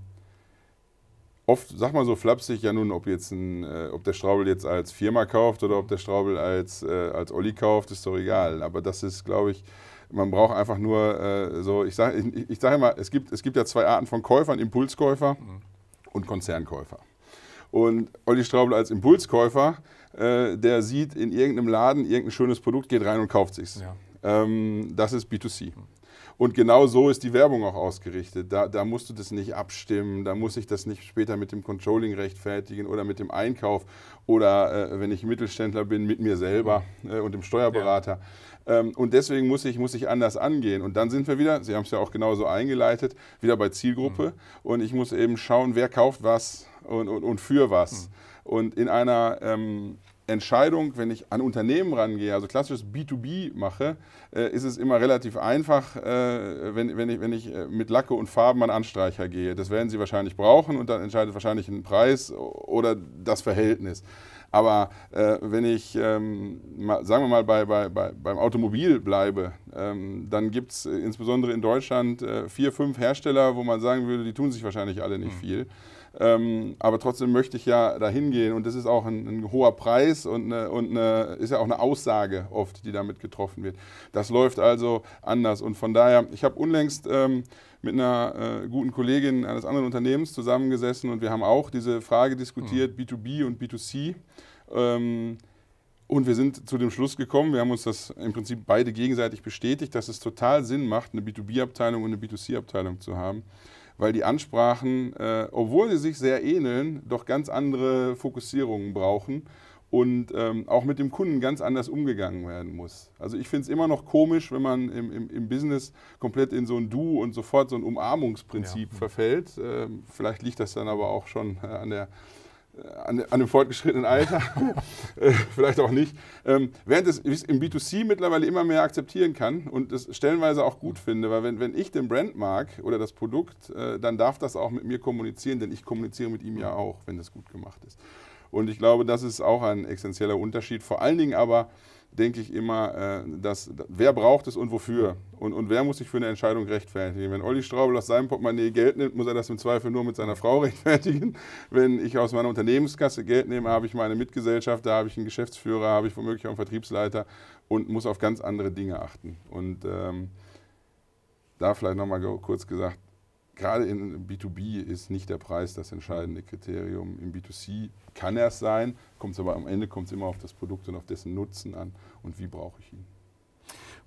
B: oft, sag mal so flapsig, ja nun, ob, jetzt ein, äh, ob der Straubel jetzt als Firma kauft oder ob der Straubel als, äh, als Olli kauft, ist doch egal. Aber das ist, glaube ich, man braucht einfach nur äh, so, ich sage ich, ich sag immer, es gibt, es gibt ja zwei Arten von Käufern, Impulskäufer mhm. und Konzernkäufer. Und Olli Straubel als Impulskäufer, äh, der sieht in irgendeinem Laden irgendein schönes Produkt, geht rein und kauft sich's. Ja. Ähm, das ist B2C. Mhm. Und genau so ist die Werbung auch ausgerichtet. Da, da musst du das nicht abstimmen, da muss ich das nicht später mit dem Controlling rechtfertigen oder mit dem Einkauf oder äh, wenn ich Mittelständler bin, mit mir selber äh, und dem Steuerberater. Ja. Ähm, und deswegen muss ich, muss ich anders angehen. Und dann sind wir wieder, Sie haben es ja auch genauso eingeleitet, wieder bei Zielgruppe. Mhm. Und ich muss eben schauen, wer kauft was und, und, und für was. Mhm. Und in einer ähm, Entscheidung, wenn ich an Unternehmen rangehe, also klassisches B2B mache, äh, ist es immer relativ einfach, äh, wenn, wenn, ich, wenn ich äh, mit Lacke und Farben an Anstreicher gehe. Das werden Sie wahrscheinlich brauchen und dann entscheidet wahrscheinlich ein Preis oder das Verhältnis. Aber äh, wenn ich, ähm, mal, sagen wir mal, bei, bei, bei, beim Automobil bleibe, ähm, dann gibt es äh, insbesondere in Deutschland äh, vier, fünf Hersteller, wo man sagen würde, die tun sich wahrscheinlich alle nicht mhm. viel. Ähm, aber trotzdem möchte ich ja dahin gehen und das ist auch ein, ein hoher Preis und, eine, und eine, ist ja auch eine Aussage oft, die damit getroffen wird. Das läuft also anders und von daher, ich habe unlängst ähm, mit einer äh, guten Kollegin eines anderen Unternehmens zusammengesessen und wir haben auch diese Frage diskutiert, mhm. B2B und B2C. Ähm, und wir sind zu dem Schluss gekommen, wir haben uns das im Prinzip beide gegenseitig bestätigt, dass es total Sinn macht, eine B2B-Abteilung und eine B2C-Abteilung zu haben weil die Ansprachen, äh, obwohl sie sich sehr ähneln, doch ganz andere Fokussierungen brauchen und ähm, auch mit dem Kunden ganz anders umgegangen werden muss. Also ich finde es immer noch komisch, wenn man im, im, im, Business komplett in so ein Du und sofort so ein Umarmungsprinzip ja. verfällt. Ähm, vielleicht liegt das dann aber auch schon äh, an der an, an einem fortgeschrittenen Alter, äh, vielleicht auch nicht. Ähm, während ich es im B2C mittlerweile immer mehr akzeptieren kann und es stellenweise auch gut finde, weil wenn, wenn ich den Brand mag oder das Produkt, äh, dann darf das auch mit mir kommunizieren, denn ich kommuniziere mit ihm ja auch, wenn das gut gemacht ist. Und ich glaube, das ist auch ein essentieller Unterschied, vor allen Dingen aber denke ich immer, äh, dass, wer braucht es und wofür? Und, und wer muss sich für eine Entscheidung rechtfertigen? Wenn Olli Straubel aus seinem Portemonnaie Geld nimmt, muss er das im Zweifel nur mit seiner Frau rechtfertigen. Wenn ich aus meiner Unternehmenskasse Geld nehme, habe ich meine Mitgesellschaft, da habe ich einen Geschäftsführer, habe ich womöglich auch einen Vertriebsleiter und muss auf ganz andere Dinge achten. Und ähm, da vielleicht nochmal kurz gesagt, gerade in B2B ist nicht der Preis das entscheidende Kriterium. Im B2C kann er es sein, kommt aber am Ende kommt es immer auf das Produkt und auf dessen Nutzen an und wie brauche ich ihn.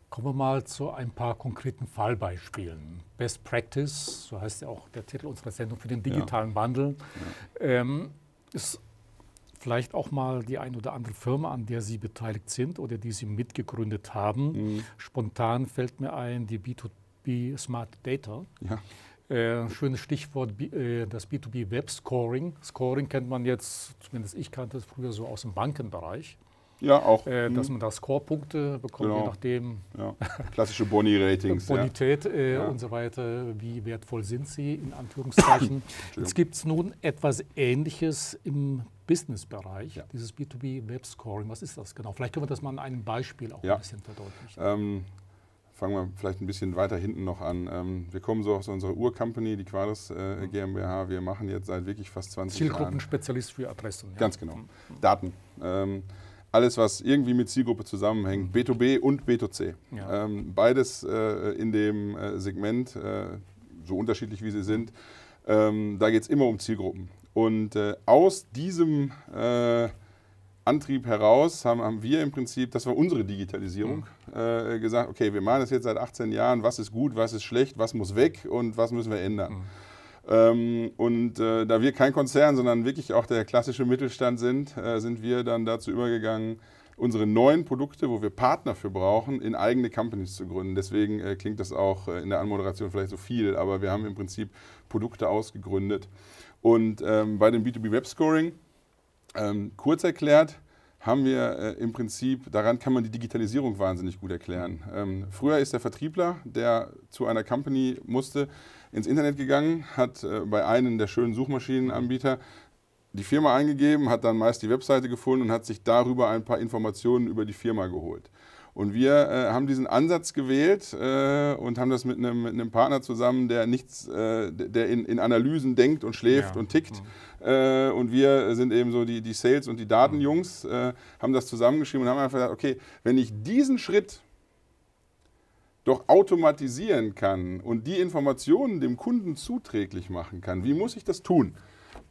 A: Kommen wir mal zu ein paar konkreten Fallbeispielen. Best Practice, so heißt ja auch der Titel unserer Sendung für den digitalen ja. Wandel, ja. Ähm, ist vielleicht auch mal die ein oder andere Firma, an der Sie beteiligt sind oder die Sie mitgegründet haben. Mhm. Spontan fällt mir ein die B2B Smart Data. Ja äh, schönes Stichwort, äh, das B2B Web Scoring. Scoring kennt man jetzt, zumindest ich kannte es früher so aus dem Bankenbereich.
B: Ja, auch. Äh, dass mhm. man
A: da Scorepunkte bekommt, genau. je nachdem. Ja.
B: Klassische Boni-Ratings. Bonität
A: ja. Äh, ja. und so weiter. Wie wertvoll sind sie, in Anführungszeichen. Jetzt gibt es nun etwas Ähnliches im Business-Bereich, dieses B2B Web Scoring. Was ist das genau? Vielleicht können wir das mal an einem Beispiel auch ein bisschen verdeutlichen.
B: Ähm fangen wir vielleicht ein bisschen weiter hinten noch an. Ähm, wir kommen so aus unserer Ur-Company, die Quadris äh, mhm. GmbH. Wir machen jetzt seit wirklich fast 20 Jahren.
A: Zielgruppenspezialist für Erpressung. Ja. Ganz
B: genau. Mhm. Daten. Ähm, alles, was irgendwie mit Zielgruppe zusammenhängt, B2B mhm. und B2C. Ja. Ähm, beides äh, in dem äh, Segment, äh, so unterschiedlich wie sie mhm. sind. Ähm, da geht es immer um Zielgruppen. Und äh, aus diesem äh, Antrieb heraus haben, haben, wir im Prinzip, das war unsere Digitalisierung, mhm. äh, gesagt, okay, wir machen das jetzt seit 18 Jahren, was ist gut, was ist schlecht, was muss weg und was müssen wir ändern. Mhm. Ähm, und äh, da wir kein Konzern, sondern wirklich auch der klassische Mittelstand sind, äh, sind wir dann dazu übergegangen, unsere neuen Produkte, wo wir Partner für brauchen, in eigene Companies zu gründen. Deswegen äh, klingt das auch äh, in der Anmoderation vielleicht so viel, aber wir haben im Prinzip Produkte ausgegründet. Und ähm, bei dem B2B Web Scoring, ähm, kurz erklärt haben wir äh, im Prinzip, daran kann man die Digitalisierung wahnsinnig gut erklären. Ähm, früher ist der Vertriebler, der zu einer Company musste, ins Internet gegangen, hat äh, bei einem der schönen Suchmaschinenanbieter die Firma eingegeben, hat dann meist die Webseite gefunden und hat sich darüber ein paar Informationen über die Firma geholt. Und wir äh, haben diesen Ansatz gewählt äh, und haben das mit einem, mit Partner zusammen, der nichts, äh, der in, in, Analysen denkt und schläft ja. und tickt, mhm. Äh, und wir sind eben so die, die Sales- und die Datenjungs, mhm. äh, haben das zusammengeschrieben und haben einfach gesagt, okay, wenn ich diesen Schritt doch automatisieren kann und die Informationen dem Kunden zuträglich machen kann, wie muss ich das tun?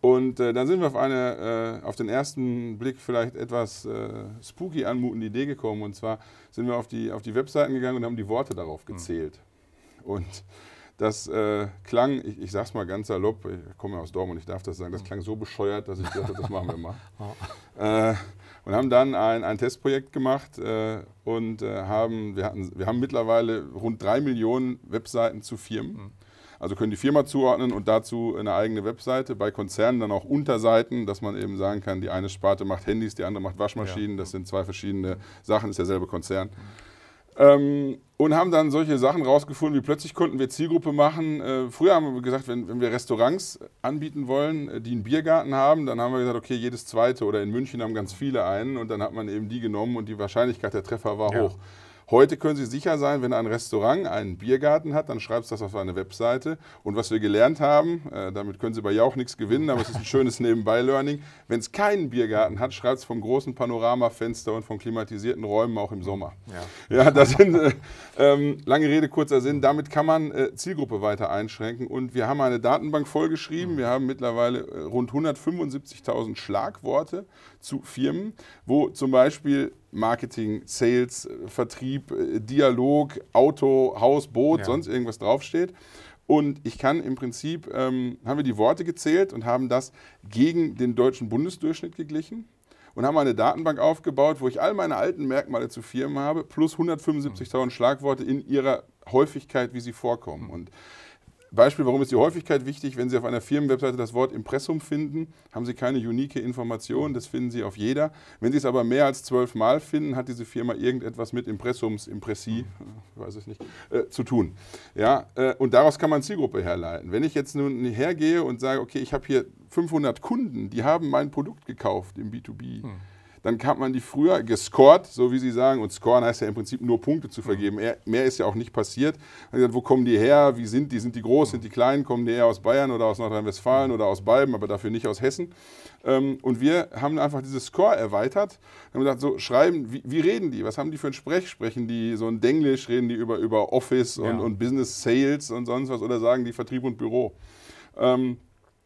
B: Und äh, dann sind wir auf eine, äh, auf den ersten Blick vielleicht etwas äh, spooky anmutende Idee gekommen. Und zwar sind wir auf die, auf die Webseiten gegangen und haben die Worte darauf mhm. gezählt. Mhm. Und das äh, klang, ich, ich sag's mal ganz salopp, ich komme ja aus Dortmund, ich darf das sagen, das klang so bescheuert, dass ich dachte, das machen wir mal. äh, und haben dann ein, ein Testprojekt gemacht äh, und äh, haben, wir, hatten, wir haben mittlerweile rund drei Millionen Webseiten zu Firmen. Mhm. Also können die Firma zuordnen und dazu eine eigene Webseite. Bei Konzernen dann auch Unterseiten, dass man eben sagen kann, die eine Sparte macht Handys, die andere macht Waschmaschinen. Ja. Das sind zwei verschiedene Sachen, ist derselbe Konzern. Mhm. Ähm, und haben dann solche Sachen rausgefunden, wie plötzlich konnten wir Zielgruppe machen. Äh, früher haben wir gesagt, wenn, wenn, wir Restaurants anbieten wollen, äh, die einen Biergarten haben, dann haben wir gesagt, okay, jedes zweite oder in München haben ganz viele einen und dann hat man eben die genommen und die Wahrscheinlichkeit der Treffer war ja. hoch. Heute können Sie sicher sein, wenn ein Restaurant einen Biergarten hat, dann schreibt es das auf eine Webseite. Und was wir gelernt haben, äh, damit können Sie bei Jauch nichts gewinnen, aber es ist ein schönes Nebenbei-Learning. Wenn es keinen Biergarten hat, schreibt es vom großen Panoramafenster und von klimatisierten Räumen auch im Sommer. Ja, ja das sind, äh, ähm, lange Rede, kurzer Sinn, damit kann man äh, Zielgruppe weiter einschränken. Und wir haben eine Datenbank vollgeschrieben. Mhm. Wir haben mittlerweile äh, rund 175.000 Schlagworte zu Firmen, wo zum Beispiel Marketing, Sales, Vertrieb, äh, Dialog, Auto, Haus, Boot, ja. sonst irgendwas draufsteht. Und ich kann im Prinzip, ähm, haben wir die Worte gezählt und haben das gegen den deutschen Bundesdurchschnitt geglichen und haben eine Datenbank aufgebaut, wo ich all meine alten Merkmale zu Firmen habe, plus 175.000 mhm. Schlagworte in ihrer Häufigkeit, wie sie vorkommen. Mhm. Und Beispiel, warum ist die Häufigkeit wichtig? Wenn Sie auf einer Firmenwebseite das Wort Impressum finden, haben Sie keine unique Information, das finden Sie auf jeder. Wenn Sie es aber mehr als zwölf Mal finden, hat diese Firma irgendetwas mit Impressums, Impressi, äh, weiß es nicht, äh, zu tun. Ja, äh, und daraus kann man Zielgruppe herleiten. Wenn ich jetzt nun hergehe und sage, okay, ich habe hier 500 Kunden, die haben mein Produkt gekauft im B2B. Hm dann hat man die früher gescored, so wie Sie sagen. Und scoren heißt ja im Prinzip nur Punkte zu vergeben. Mhm. Mehr ist ja auch nicht passiert. Man hat gesagt, wo kommen die her? Wie sind die? Sind die groß? Sind die klein? Kommen die eher aus Bayern oder aus Nordrhein-Westfalen mhm. oder aus Balben, aber dafür nicht aus Hessen? Ähm, und wir haben einfach diese Score erweitert. Wir haben gesagt, so schreiben, wie, wie, reden die? Was haben die für ein Sprech? Sprechen die so ein Denglisch? Reden die über, über Office und, ja. und Business Sales und sonst was? Oder sagen die Vertrieb und Büro? Ähm,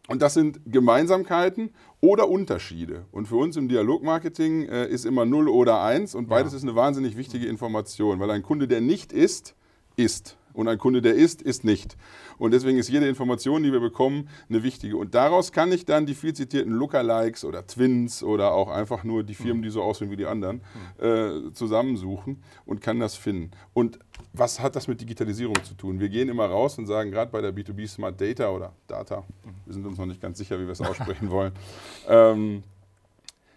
B: und das sind Gemeinsamkeiten oder Unterschiede. Und für uns im Dialogmarketing äh, ist immer 0 oder 1 und beides ja. ist eine wahnsinnig wichtige Information, weil ein Kunde, der nicht ist, ist. Und ein Kunde, der ist, ist nicht. Und deswegen ist jede Information, die wir bekommen, eine wichtige. Und daraus kann ich dann die viel zitierten Lookalikes oder Twins oder auch einfach nur die Firmen, mhm. die so aussehen wie die anderen, äh, zusammensuchen und kann das finden. Und was hat das mit Digitalisierung zu tun? Wir gehen immer raus und sagen, gerade bei der B2B Smart Data oder Data, mhm. wir sind uns noch nicht ganz sicher, wie wir es aussprechen wollen, ähm,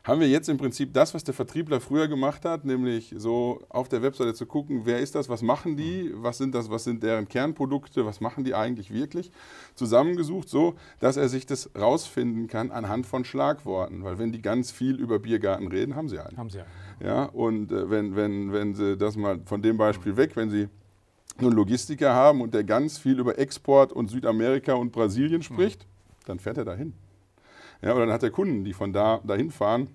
B: haben wir jetzt im Prinzip das, was der Vertriebler früher gemacht hat, nämlich so auf der Webseite zu gucken, wer ist das, was machen die, mhm. was sind das, was sind deren Kernprodukte, was machen die eigentlich wirklich, zusammengesucht, so dass er sich das rausfinden kann anhand von Schlagworten. Weil wenn die ganz viel über Biergarten reden, haben sie einen. Haben sie einen. Ja, und äh, wenn, wenn, wenn sie das mal von dem Beispiel weg, wenn sie einen Logistiker haben und der ganz viel über Export und Südamerika und Brasilien mhm. spricht, mhm. dann fährt er dahin. Ja, oder dann hat er Kunden, die von da dahin fahren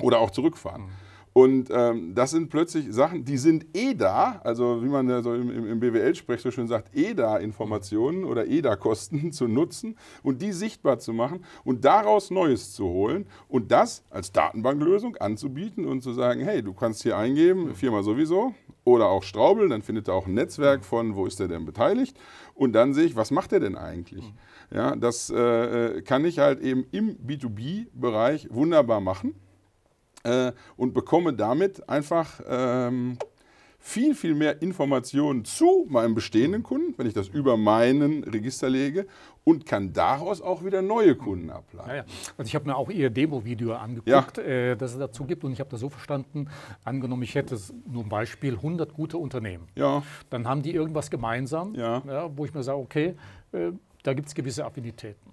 B: oder auch zurückfahren. Mhm. Und ähm, das sind plötzlich Sachen, die sind eh da, also wie man ja so im, im BWL-Sprech so schön sagt, eh da Informationen mhm. oder eh da Kosten zu nutzen und die sichtbar zu machen und daraus Neues zu holen und das als Datenbanklösung anzubieten und zu sagen, hey, du kannst hier eingeben, mhm. Firma sowieso oder auch Straubel, dann findet er auch ein Netzwerk mhm. von, wo ist der denn beteiligt und dann sehe ich, was macht er denn eigentlich? Mhm. Ja, das äh, äh, kann ich halt eben im B2B-Bereich wunderbar machen äh, und bekomme damit einfach ähm, viel, viel mehr Informationen zu meinem bestehenden Kunden, wenn ich das über meinen Register lege und kann daraus auch wieder neue Kunden ableiten.
A: Ja, ja. Also ich habe mir auch Ihr Demo-Video angeguckt, ja. äh, das es dazu gibt und ich habe das so verstanden, angenommen ich hätte nur ein Beispiel 100 gute Unternehmen, ja. dann haben die irgendwas gemeinsam, ja. wo ich mir sage, okay, äh, da gibt es gewisse Affinitäten.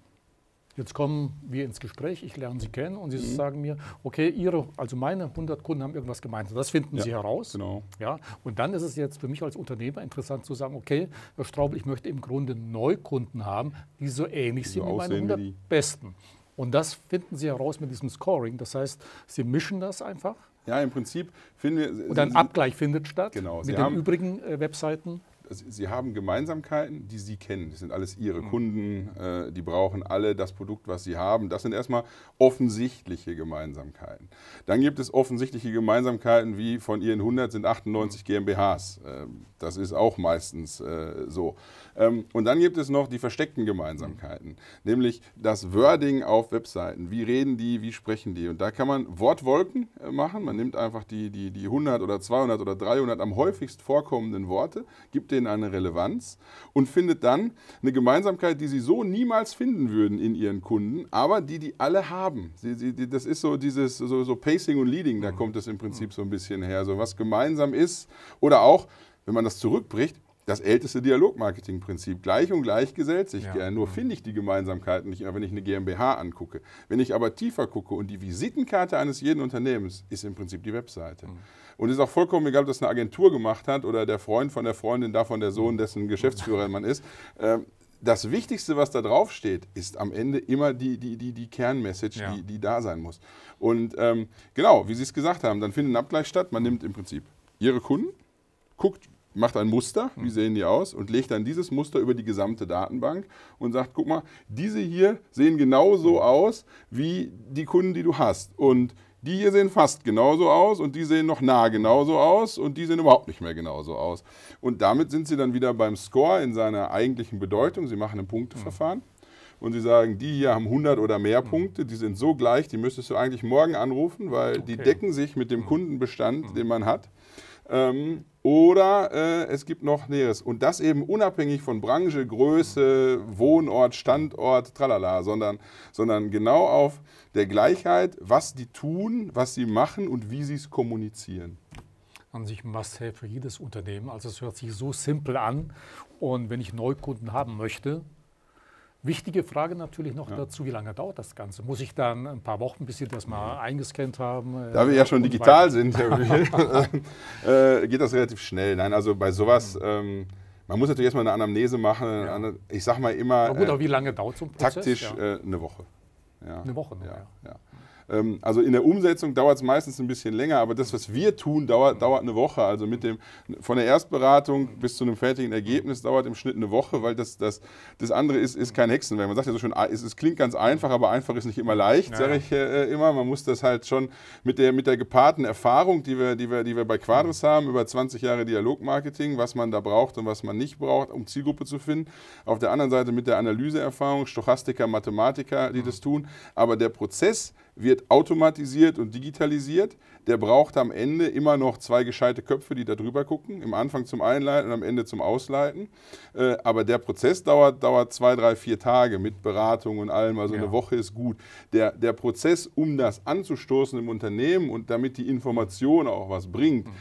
A: Jetzt kommen wir ins Gespräch, ich lerne Sie kennen und Sie mhm. sagen mir, okay, Ihre, also meine 100 Kunden haben irgendwas gemeinsam. Das finden ja, Sie heraus. Genau. Ja, und dann ist es jetzt für mich als Unternehmer interessant zu sagen, okay, Herr Straubel, ich möchte im Grunde Neukunden haben, die so ähnlich die sind wie meine 100 wie Besten. Und das finden Sie heraus mit diesem Scoring. Das heißt, Sie mischen das einfach. Ja, im Prinzip finden wir. Und ein Abgleich findet statt genau. mit Sie den übrigen äh, Webseiten.
B: Also, sie haben Gemeinsamkeiten, die Sie kennen. Das sind alles Ihre mhm. Kunden, äh, die brauchen alle das Produkt, was Sie haben. Das sind erstmal offensichtliche Gemeinsamkeiten. Dann gibt es offensichtliche Gemeinsamkeiten, wie von Ihren 100 sind 98 mhm. GmbHs. Äh, das ist auch meistens äh, so. Ähm, und dann gibt es noch die versteckten Gemeinsamkeiten, nämlich das Wording auf Webseiten. Wie reden die, wie sprechen die? Und da kann man Wortwolken äh, machen. Man nimmt einfach die, die, die 100 oder 200 oder 300 am häufigst vorkommenden Worte, gibt denen eine Relevanz und findet dann eine Gemeinsamkeit, die sie so niemals finden würden in ihren Kunden, aber die die alle haben. Sie, sie, die, das ist so dieses so, so Pacing und Leading, da mhm. kommt es im Prinzip mhm. so ein bisschen her. So was gemeinsam ist oder auch, wenn man das zurückbricht, das älteste Dialogmarketing-Prinzip. Gleich und gleich gesellt sich ja. gern. Nur mhm. finde ich die Gemeinsamkeiten nicht, wenn ich eine GmbH angucke. Wenn ich aber tiefer gucke und die Visitenkarte eines jeden Unternehmens ist im Prinzip die Webseite. Mhm. Und es ist auch vollkommen egal, ob das eine Agentur gemacht hat oder der Freund von der Freundin, davon der Sohn, mhm. dessen Geschäftsführer mhm. man ist. Ähm, das Wichtigste, was da draufsteht, ist am Ende immer die, die, die, die Kernmessage, ja. die, die da sein muss. Und ähm, genau, wie Sie es gesagt haben, dann findet ein Abgleich statt. Man nimmt im Prinzip Ihre Kunden, guckt, macht ein Muster, wie hm. sehen die aus, und legt dann dieses Muster über die gesamte Datenbank und sagt, guck mal, diese hier sehen genauso hm. aus wie die Kunden, die du hast. Und die hier sehen fast genauso aus und die sehen noch nah genauso aus und die sehen überhaupt nicht mehr genauso aus. Und damit sind sie dann wieder beim Score in seiner eigentlichen Bedeutung. Sie machen ein Punkteverfahren. Hm. Und sie sagen, die hier haben 100 oder mehr Punkte, die sind so gleich, die müsstest du eigentlich morgen anrufen, weil okay. die decken sich mit dem Kundenbestand, den man hat. Ähm, oder äh, es gibt noch Näheres. Und das eben unabhängig von Branche, Größe, Wohnort, Standort, tralala, sondern, sondern genau auf der Gleichheit, was die tun, was sie machen und wie sie es kommunizieren
A: an sich Must-Have für jedes Unternehmen. Also es hört sich so simpel an. Und wenn ich Neukunden haben möchte, Wichtige Frage natürlich noch ja. dazu, wie lange dauert das Ganze? Muss ich dann ein paar Wochen, bis Sie das mal eingescannt haben? Äh, da wir ja schon digital sind,
B: äh, geht das relativ schnell. Nein, also bei sowas... Mhm. Ähm, man muss natürlich erstmal eine Anamnese machen. Ja. ich sag mal immer. Aber gut, äh, aber wie lange dauert so ein Prozess? Taktisch ja. äh, eine Woche. Ja. Eine Woche, noch, ja. Ähm, also in der Umsetzung dauert es meistens ein bisschen länger, aber das, was wir tun, dauert, dauert eine Woche. Also mit dem, von der Erstberatung bis zu einem fertigen Ergebnis dauert im Schnitt eine Woche, weil das, das, das andere ist, ist kein Hexenwerk. Man sagt ja so schön, ah, es, es klingt ganz einfach, aber einfach ist nicht immer leicht, naja. sage ich äh, immer. Man muss das halt schon mit der, mit der gepaarten Erfahrung, die wir, die, wir, die wir bei Quadris haben, über 20 Jahre Dialogmarketing, was man da braucht und was man nicht braucht, um Zielgruppe zu finden. Auf der anderen Seite mit der Analyseerfahrung, Stochastiker, Mathematiker, die mhm. das tun. Aber der Prozess, wird automatisiert und digitalisiert. Der braucht am Ende immer noch zwei gescheite Köpfe, die da drüber gucken. Im Anfang zum Einleiten und am Ende zum Ausleiten. Äh, aber der Prozess dauert, dauert zwei, drei, vier Tage mit Beratung und allem. Also ja. eine Woche ist gut. Der, der Prozess, um das anzustoßen im Unternehmen und damit die Information auch was bringt, mhm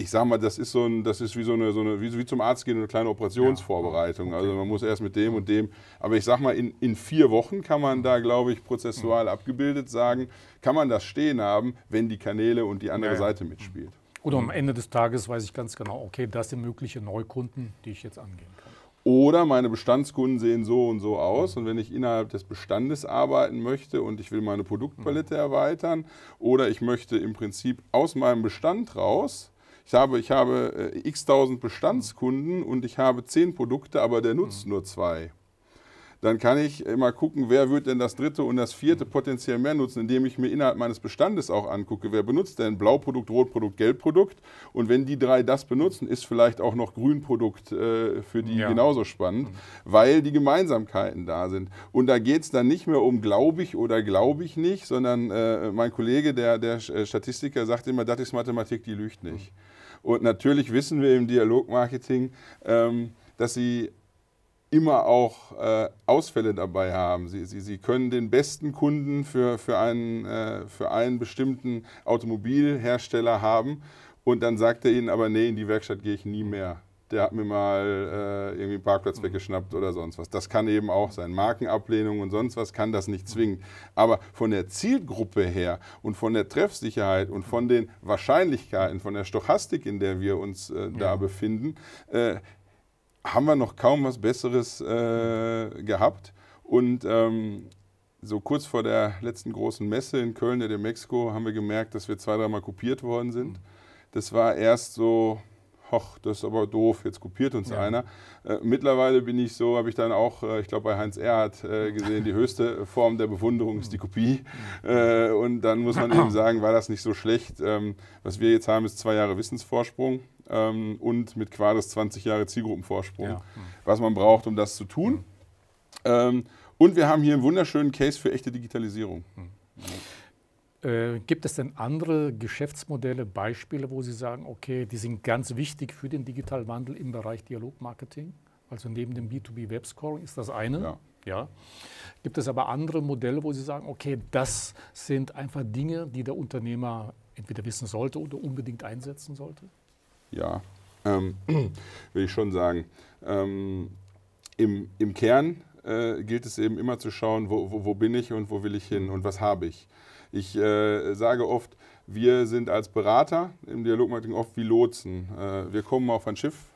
B: ich sag mal, das ist so ein, das ist wie so eine, so eine wie, wie zum Arzt gehen, eine kleine Operationsvorbereitung. Ja, okay. Also man muss erst mit dem und dem. Aber ich sag mal, in, in vier Wochen kann man da, glaube ich, prozessual mhm. abgebildet sagen, kann man das stehen haben, wenn die Kanäle und die andere ja, ja. Seite hm. mitspielt.
A: Oder am Ende des Tages weiß ich ganz genau, okay, das sind mögliche Neukunden, die ich jetzt angehen kann. Oder
B: meine Bestandskunden sehen so und so aus. Hm. Und wenn ich innerhalb des Bestandes arbeiten möchte und ich will meine Produktpalette hm. erweitern oder ich möchte im Prinzip aus meinem Bestand raus ich habe, ich habe äh, x-tausend Bestandskunden und ich habe zehn Produkte, aber der nutzt nur zwei. Dann kann ich immer gucken, wer wird denn das dritte und das vierte potenziell mehr nutzen, indem ich mir innerhalb meines Bestandes auch angucke, wer benutzt denn Blauprodukt, Rotprodukt, Gelbprodukt. Und wenn die drei das benutzen, ist vielleicht auch noch Grünprodukt äh, für die ja. genauso spannend, weil die Gemeinsamkeiten da sind. Und da geht es dann nicht mehr um glaube ich oder glaube ich nicht, sondern äh, mein Kollege, der, der äh, Statistiker, sagt immer, das ist Mathematik, die lügt nicht. Mhm. Und natürlich wissen wir im Dialogmarketing, ähm, dass sie immer auch äh, Ausfälle dabei haben. Sie, sie, sie können den besten Kunden für, für, einen, äh, für einen bestimmten Automobilhersteller haben und dann sagt er ihnen aber, nee, in die Werkstatt gehe ich nie mehr der hat mir mal äh, irgendwie einen Parkplatz mhm. weggeschnappt oder sonst was. Das kann eben auch sein. Markenablehnung und sonst was kann das nicht zwingen. Aber von der Zielgruppe her und von der Treffsicherheit und von den Wahrscheinlichkeiten, von der Stochastik, in der wir uns äh, da ja. befinden, äh, haben wir noch kaum was Besseres äh, gehabt. Und ähm, so kurz vor der letzten großen Messe in Köln, der Mexiko, haben wir gemerkt, dass wir zwei, dreimal kopiert worden sind. Mhm. Das war erst so hoch, das ist aber doof, jetzt kopiert uns ja. einer. Äh, mittlerweile bin ich so, habe ich dann auch, äh, ich glaube bei Heinz Erhardt äh, gesehen, die höchste Form der Bewunderung ist die Kopie. Mhm. Äh, und dann muss man eben sagen, war das nicht so schlecht. Ähm, was wir jetzt haben, ist zwei Jahre Wissensvorsprung ähm, und mit Quades 20 Jahre Zielgruppenvorsprung, ja. was man braucht, um das zu tun. Mhm. Ähm, und wir haben hier einen wunderschönen Case für echte Digitalisierung. Mhm.
A: Äh, gibt es denn andere Geschäftsmodelle, Beispiele, wo Sie sagen, okay, die sind ganz wichtig für den digitalen Wandel im Bereich Dialogmarketing? Also neben dem B2B-Webscoring ist das eine. Ja. ja. Gibt es aber andere Modelle, wo Sie sagen, okay, das sind einfach Dinge, die der Unternehmer entweder wissen sollte oder unbedingt einsetzen sollte?
B: Ja, ähm, will ich schon sagen. Ähm, im, Im Kern äh, gilt es eben immer zu schauen, wo, wo, wo bin ich und wo will ich hin und was habe ich. Ich äh, sage oft, wir sind als Berater im Dialogmarketing oft wie Lotsen. Äh, wir kommen auf ein Schiff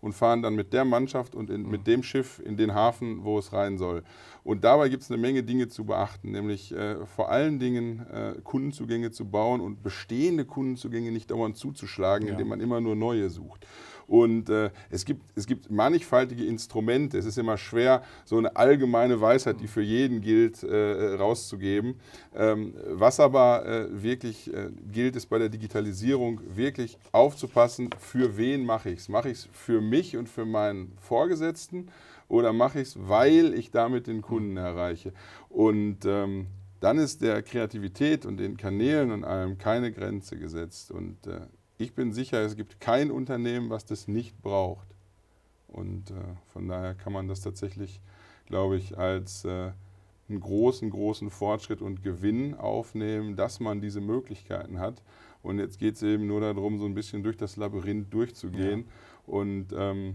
B: und fahren dann mit der Mannschaft und in, mit mhm. dem Schiff in den Hafen, wo es rein soll. Und dabei gibt es eine Menge Dinge zu beachten, nämlich äh, vor allen Dingen äh, Kundenzugänge zu bauen und bestehende Kundenzugänge nicht dauernd zuzuschlagen, ja. indem man immer nur neue sucht. Und äh, es, gibt, es gibt mannigfaltige Instrumente. Es ist immer schwer, so eine allgemeine Weisheit, die für jeden gilt, äh, rauszugeben. Ähm, was aber äh, wirklich äh, gilt, ist bei der Digitalisierung wirklich aufzupassen, für wen mache ich es. Mache ich es für mich und für meinen Vorgesetzten oder mache ich es, weil ich damit den Kunden erreiche? Und ähm, dann ist der Kreativität und den Kanälen und allem keine Grenze gesetzt. Und äh, ich bin sicher, es gibt kein Unternehmen, was das nicht braucht. Und äh, von daher kann man das tatsächlich, glaube ich, als äh, einen großen, großen Fortschritt und Gewinn aufnehmen, dass man diese Möglichkeiten hat. Und jetzt geht es eben nur darum, so ein bisschen durch das Labyrinth durchzugehen. Ja. Und ähm,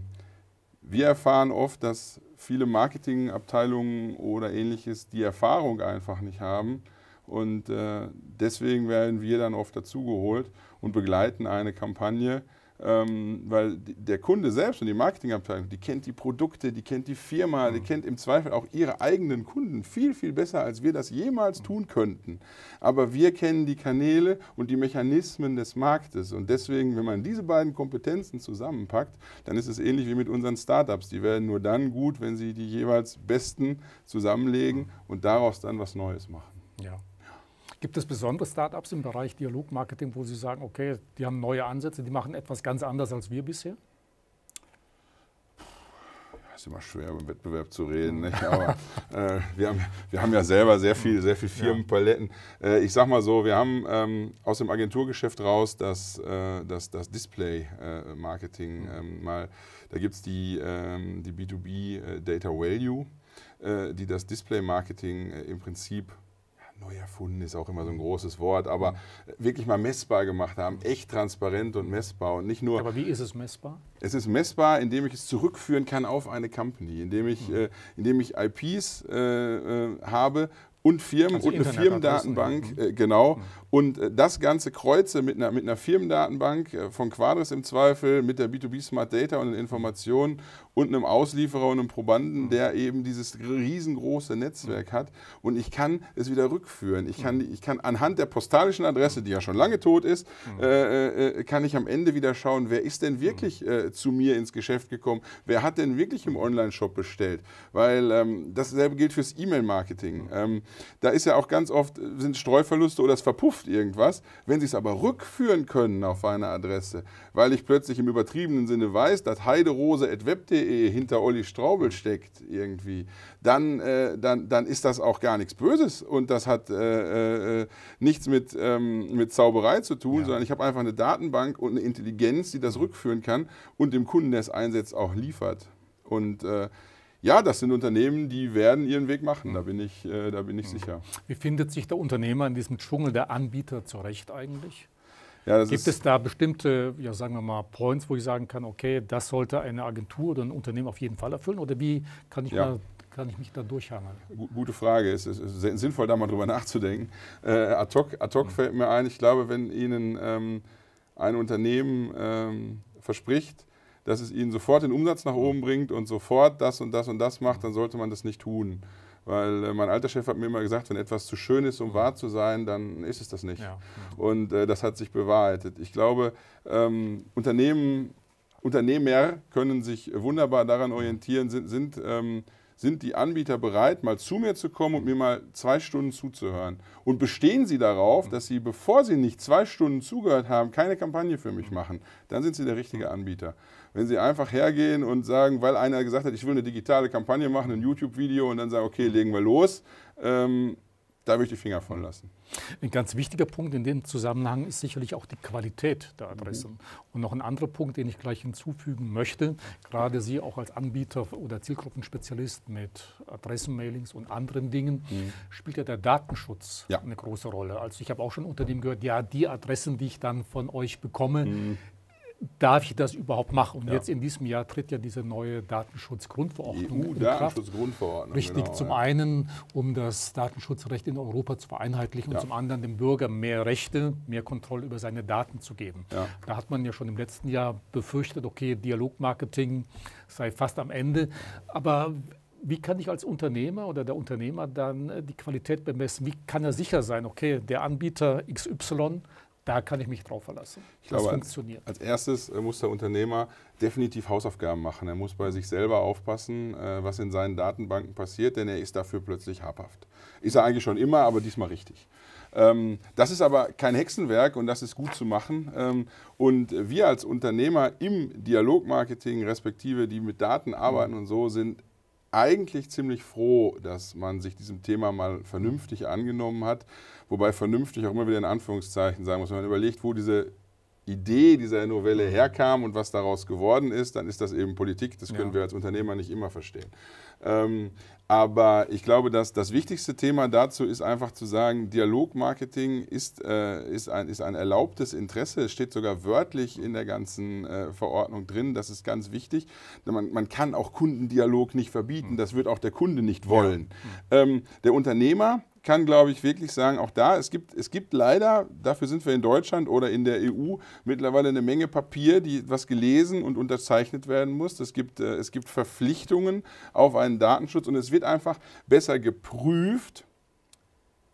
B: wir erfahren oft, dass viele Marketingabteilungen oder ähnliches die Erfahrung einfach nicht haben. Und äh, deswegen werden wir dann oft dazugeholt und begleiten eine Kampagne, ähm, weil der Kunde selbst und die Marketingabteilung, die kennt die Produkte, die kennt die Firma, mhm. die kennt im Zweifel auch ihre eigenen Kunden viel, viel besser, als wir das jemals mhm. tun könnten. Aber wir kennen die Kanäle und die Mechanismen des Marktes. Und deswegen, wenn man diese beiden Kompetenzen zusammenpackt, dann ist es ähnlich wie mit unseren Startups. Die werden nur dann gut, wenn sie die jeweils besten zusammenlegen mhm. und daraus dann was Neues machen.
A: Ja. Gibt es besondere Startups im Bereich Dialogmarketing, wo Sie sagen, okay, die haben neue Ansätze, die machen etwas ganz anders als wir bisher?
B: Es ist immer schwer, über Wettbewerb zu reden. Mhm. Nicht? Aber äh, wir, haben, wir haben ja selber sehr viel, sehr viel Firmenpaletten. Äh, ich sag mal so, wir haben ähm, aus dem Agenturgeschäft raus das, äh, das, das Display-Marketing äh, mhm. ähm, mal. Da gibt es die, ähm, die B2B äh, Data Value, äh, die das Display-Marketing im Prinzip neu erfunden ist auch immer so ein großes Wort, aber mhm. äh, wirklich mal messbar gemacht haben, echt transparent und messbar und nicht nur. Aber wie ist es messbar? Es ist messbar, indem ich es zurückführen kann auf eine Company, indem ich, mhm. äh, indem ich IPs äh, äh, habe, und Firmen also und eine Firmendatenbank, mhm. äh, genau. Mhm. Und äh, das Ganze kreuze mit einer, mit einer Firmendatenbank äh, von Quadris im Zweifel, mit der B2B Smart Data und den Informationen und einem Auslieferer und einem Probanden, mhm. der eben dieses riesengroße Netzwerk mhm. hat. Und ich kann es wieder rückführen. Ich kann, mhm. ich kann anhand der postalischen Adresse, die ja schon lange tot ist, äh, äh, äh, kann ich am Ende wieder schauen, wer ist denn wirklich äh, zu mir ins Geschäft gekommen, wer hat denn wirklich im Online-Shop bestellt. Weil ähm, dasselbe gilt fürs E-Mail-Marketing. Ähm, da ist ja auch ganz oft, äh, sind Streuverluste oder es verpufft irgendwas. Wenn Sie es aber rückführen können auf eine Adresse, weil ich plötzlich im übertriebenen Sinne weiß, dass heiderose.web.de hinter Olli Straubel steckt irgendwie, dann, äh, dann, dann ist das auch gar nichts Böses und das hat äh, äh, äh, nichts mit, ähm, mit Zauberei zu tun, ja. sondern ich habe einfach eine Datenbank und eine Intelligenz, die das rückführen kann und dem Kunden, der es einsetzt, auch liefert. Und äh, ja, das sind Unternehmen, die werden ihren Weg machen, da bin ich, äh, da bin ich mhm. sicher.
A: Wie findet sich der Unternehmer in diesem Dschungel der Anbieter zurecht eigentlich? Ja, Gibt es da bestimmte, ja, sagen wir mal, Points, wo ich sagen kann, okay, das sollte eine Agentur oder ein Unternehmen auf jeden Fall erfüllen? Oder wie kann ich, ja. mal, kann ich mich da durchhangeln?
B: Gute Frage. Es ist sinnvoll, da mal drüber nachzudenken. Äh, ad hoc, ad hoc mhm. fällt mir ein, ich glaube, wenn Ihnen ähm, ein Unternehmen ähm, verspricht, dass es Ihnen sofort den Umsatz nach oben mhm. bringt und sofort das und das und das macht, dann sollte man das nicht tun. Weil äh, mein alter Chef hat mir immer gesagt, wenn etwas zu schön ist, um mhm. wahr zu sein, dann ist es das nicht. Ja. Und äh, das hat sich bewahrheitet. Ich glaube, ähm, Unternehmen, Unternehmer können sich wunderbar daran orientieren, sind, sind ähm, sind die Anbieter bereit, mal zu mir zu kommen und mir mal zwei Stunden zuzuhören? Und bestehen sie darauf, mhm. dass sie, bevor sie nicht zwei Stunden zugehört haben, keine Kampagne für mich mhm. machen? Dann sind sie der richtige Anbieter. Wenn Sie einfach hergehen und sagen, weil einer gesagt hat, ich will eine digitale Kampagne machen, ein YouTube-Video und dann sagen, okay, legen wir los, ähm, da würde ich die Finger von
A: lassen. Ein ganz wichtiger Punkt in dem Zusammenhang ist sicherlich auch die Qualität der Adressen. Mhm. Und noch ein anderer Punkt, den ich gleich hinzufügen möchte, gerade Sie auch als Anbieter oder Zielgruppenspezialist mit Adressenmailings und anderen Dingen, mhm. spielt ja der Datenschutz ja. eine große Rolle. Also ich habe auch schon Unternehmen gehört, ja, die Adressen, die ich dann von euch bekomme, mhm darf ich das überhaupt machen? Und ja. jetzt in diesem Jahr tritt ja diese neue Datenschutzgrundverordnung EU in Kraft. Richtig, genau, zum ja. einen, um das Datenschutzrecht in Europa zu vereinheitlichen ja. und zum anderen dem Bürger mehr Rechte, mehr Kontrolle über seine Daten zu geben. Da hat man ja schon im letzten Jahr befürchtet, okay, Dialogmarketing sei fast am Ende. Aber wie kann ich als Unternehmer oder der Unternehmer dann äh, die Qualität bemessen? Wie kann er sicher sein, okay, der Anbieter XY da kann ich mich drauf verlassen. Ich das funktioniert. als,
B: erstes äh, muss der Unternehmer definitiv Hausaufgaben machen. Er muss bei sich selber aufpassen, äh, was in seinen Datenbanken passiert, denn er ist dafür plötzlich habhaft. Ist er eigentlich schon immer, aber diesmal richtig. Ähm, das ist aber kein Hexenwerk und das ist gut zu machen. Ähm, und wir als Unternehmer im Dialogmarketing, respektive die mit Daten arbeiten mhm. und so, sind eigentlich ziemlich froh, dass man sich diesem Thema mal vernünftig angenommen hat. Wobei vernünftig auch immer wieder in Anführungszeichen sagen muss, wenn man überlegt, wo diese Idee dieser Novelle herkam und was daraus geworden ist, dann ist das eben Politik. Das können ja. wir als Unternehmer nicht immer verstehen. Ähm, aber ich glaube, dass das wichtigste Thema dazu ist einfach zu sagen, Dialogmarketing ist, äh, ist, ein, ist ein erlaubtes Interesse. Es steht sogar wörtlich in der ganzen äh, Verordnung drin. Das ist ganz wichtig. Man, man kann auch Kundendialog nicht verbieten. Hm. Das wird auch der Kunde nicht wollen. Ja. Hm. Ähm, der Unternehmer kann, glaube ich, wirklich sagen, auch da, es gibt, es gibt leider, dafür sind wir in Deutschland oder in der EU mittlerweile eine Menge Papier, die was gelesen und unterzeichnet werden muss. Es gibt, äh, es gibt Verpflichtungen auf einen Datenschutz und es wird einfach besser geprüft,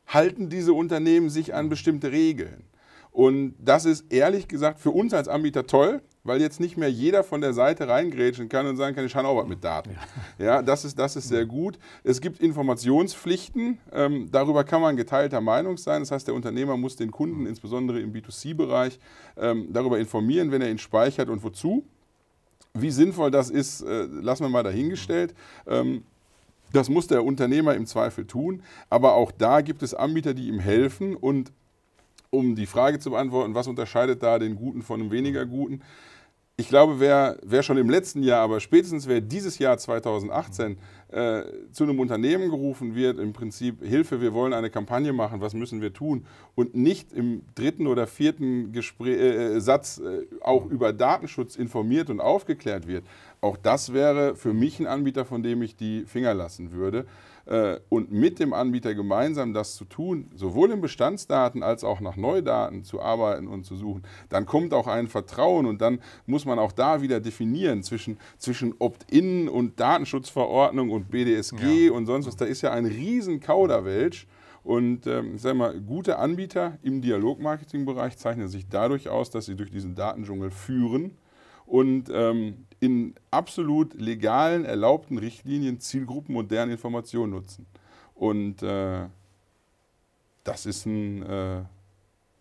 B: halten diese Unternehmen sich an bestimmte Regeln. Und das ist ehrlich gesagt für uns als Anbieter toll, weil jetzt nicht mehr jeder von der Seite reingrätschen kann und sagen kann, ich habe auch was mit Daten. Ja. ja, das, ist, das ist sehr gut. Es gibt Informationspflichten, ähm, darüber kann man geteilter Meinung sein. Das heißt, der Unternehmer muss den Kunden, mhm. insbesondere im B2C-Bereich, ähm, darüber informieren, wenn er ihn speichert und wozu. Wie sinnvoll das ist, äh, lassen wir mal dahingestellt. Ähm, das muss der Unternehmer im Zweifel tun, aber auch da gibt es Anbieter, die ihm helfen und um die Frage zu beantworten, was unterscheidet da den Guten von einem weniger mhm. Guten? ich glaube, wer, wer schon im letzten Jahr, aber spätestens wer dieses Jahr 2018 äh, zu einem Unternehmen gerufen wird, im Prinzip Hilfe, wir wollen eine Kampagne machen, was müssen wir tun und nicht im dritten oder vierten Gespräch, äh, äh Satz äh, auch über Datenschutz informiert und aufgeklärt wird, auch das wäre für mich ein Anbieter, von dem ich die Finger lassen würde. Äh, und mit dem Anbieter gemeinsam das zu tun, sowohl in Bestandsdaten als auch nach Neudaten zu arbeiten und zu suchen, dann kommt auch ein Vertrauen und dann muss man auch da wieder definieren zwischen, zwischen Opt-in und Datenschutzverordnung und BDSG ja. und sonst was. Da ist ja ein riesen Kauderwelsch. Und ähm, ich sage mal, gute Anbieter im Dialogmarketingbereich zeichnen sich dadurch aus, dass sie durch diesen Datendschungel führen und ähm, in absolut legalen, erlaubten Richtlinien Zielgruppen und deren Informationen nutzen. Und äh, das ist ein äh,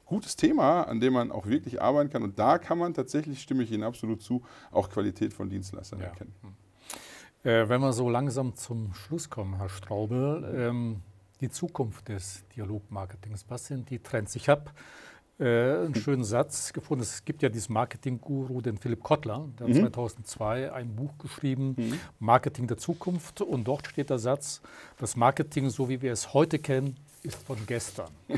B: gutes Thema, an dem man auch wirklich arbeiten kann. Und da kann man tatsächlich, stimme ich Ihnen absolut zu, auch Qualität von Dienstleistern ja. erkennen. Hm.
A: Äh, wenn wir so langsam zum Schluss kommen, Herr Straubel, ähm, die Zukunft des Dialogmarketings, was sind die Trends? Ich habe äh, einen schönen Satz gefunden. Es gibt ja diesen Marketing-Guru, den Philipp Kottler, der mhm. hat 2002 ein Buch geschrieben, mhm. Marketing der Zukunft. Und dort steht der Satz, das Marketing, so wie wir es heute kennen, ist von gestern.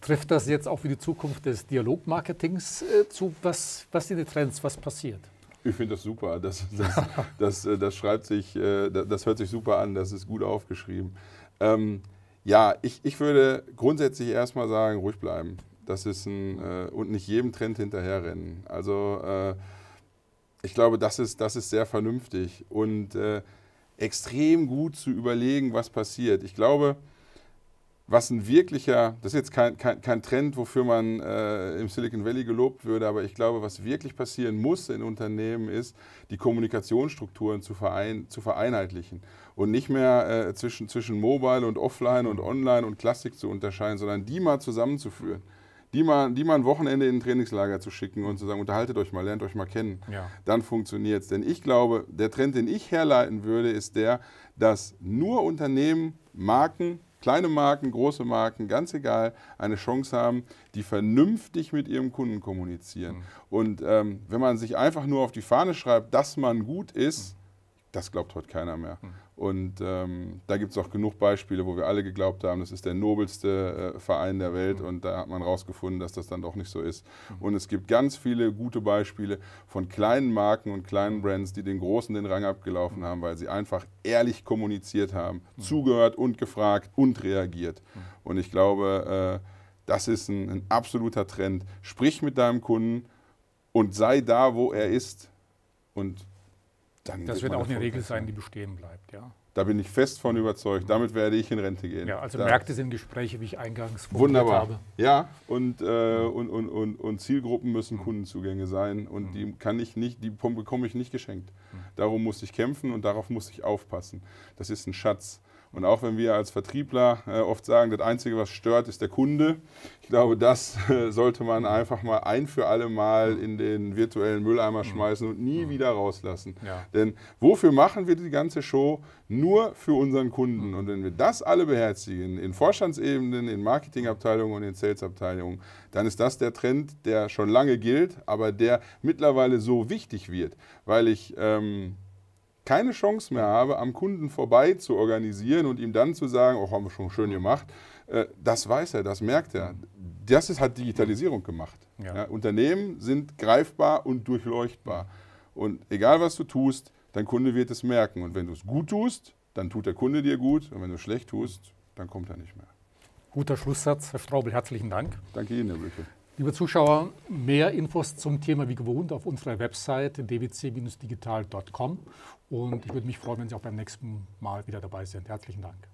A: Trifft das jetzt auch für die Zukunft des Dialogmarketings äh, zu? Was, was sind die Trends? Was passiert?
B: Ich finde das super. Das, das, das, äh, das, schreibt sich, äh, das hört sich super an. Das ist gut aufgeschrieben. Ähm, ja, ich, ich würde grundsätzlich erstmal sagen, ruhig bleiben. Das ist ein, äh, und nicht jedem Trend hinterherrennen. Also äh, ich glaube, das ist, das ist sehr vernünftig und äh, extrem gut zu überlegen, was passiert. Ich glaube, was ein wirklicher, das ist jetzt kein, kein, kein Trend, wofür man äh, im Silicon Valley gelobt würde, aber ich glaube, was wirklich passieren muss in Unternehmen ist, die Kommunikationsstrukturen zu, verein, zu vereinheitlichen und nicht mehr äh, zwischen, zwischen Mobile und Offline und Online und Klassik zu unterscheiden, sondern die mal zusammenzuführen die mal, die mal ein Wochenende in ein Trainingslager zu schicken und zu sagen, unterhaltet euch mal, lernt euch mal kennen, ja. dann funktioniert es. Denn ich glaube, der Trend, den ich herleiten würde, ist der, dass nur Unternehmen, Marken, kleine Marken, große Marken, ganz egal, eine Chance haben, die vernünftig mit ihrem Kunden kommunizieren. Mhm. Und ähm, wenn man sich einfach nur auf die Fahne schreibt, dass man gut ist, mhm das glaubt heute keiner mehr. Mhm. Und ähm, da gibt es auch genug Beispiele, wo wir alle geglaubt haben, das ist der nobelste äh, Verein der Welt mhm. und da hat man rausgefunden, dass das dann doch nicht so ist. Mhm. Und es gibt ganz viele gute Beispiele von kleinen Marken und kleinen Brands, die den Großen den Rang abgelaufen mhm. haben, weil sie einfach ehrlich kommuniziert haben, mhm. zugehört und gefragt und reagiert. Mhm. Und ich glaube, äh, das ist ein, ein absoluter Trend. Sprich mit deinem Kunden und sei da, wo er ist und
A: dann das wird, wird auch eine Regel sein, die bestehen bleibt, ja.
B: Da bin ich fest von überzeugt. Damit werde ich in Rente gehen. Ja, also da. Märkte sind
A: Gespräche, wie ich eingangs vorgestellt Wunderbar. habe. Ja,
B: und, äh, und, und, und, und, Zielgruppen müssen Kundenzugänge sein und mhm. die kann ich nicht, die bekomme ich nicht geschenkt. Mhm. Darum muss ich kämpfen und darauf muss ich aufpassen. Das ist ein Schatz. Und auch wenn wir als Vertriebler äh, oft sagen, das Einzige, was stört, ist der Kunde, ich glaube, das äh, sollte man einfach mal ein für alle Mal in den virtuellen Mülleimer mhm. schmeißen und nie mhm. wieder rauslassen. Ja. Denn wofür machen wir die ganze Show? Nur für unseren Kunden. Mhm. Und wenn wir das alle beherzigen, in Vorstandsebenen, in Marketingabteilungen und in Salesabteilungen, dann ist das der Trend, der schon lange gilt, aber der mittlerweile so wichtig wird, weil ich... Ähm, keine Chance mehr habe, am Kunden vorbei zu organisieren und ihm dann zu sagen, oh, haben wir schon schön gemacht, äh, das weiß er, das merkt er. Das ist, hat Digitalisierung gemacht. Ja. Ja, Unternehmen sind greifbar und durchleuchtbar. Und egal, was du tust, dein Kunde wird es merken. Und wenn du es gut tust, dann tut der Kunde dir gut. Und wenn du es schlecht tust, dann kommt er nicht mehr.
A: Guter Schlusssatz, Herr Straubel, herzlichen Dank. Danke Ihnen, Herr Blüchel. Liebe Zuschauer, mehr Infos zum Thema wie gewohnt auf unserer Website dwc-digital.com und ich würde mich freuen, wenn Sie auch beim nächsten Mal wieder dabei sind. Herzlichen Dank.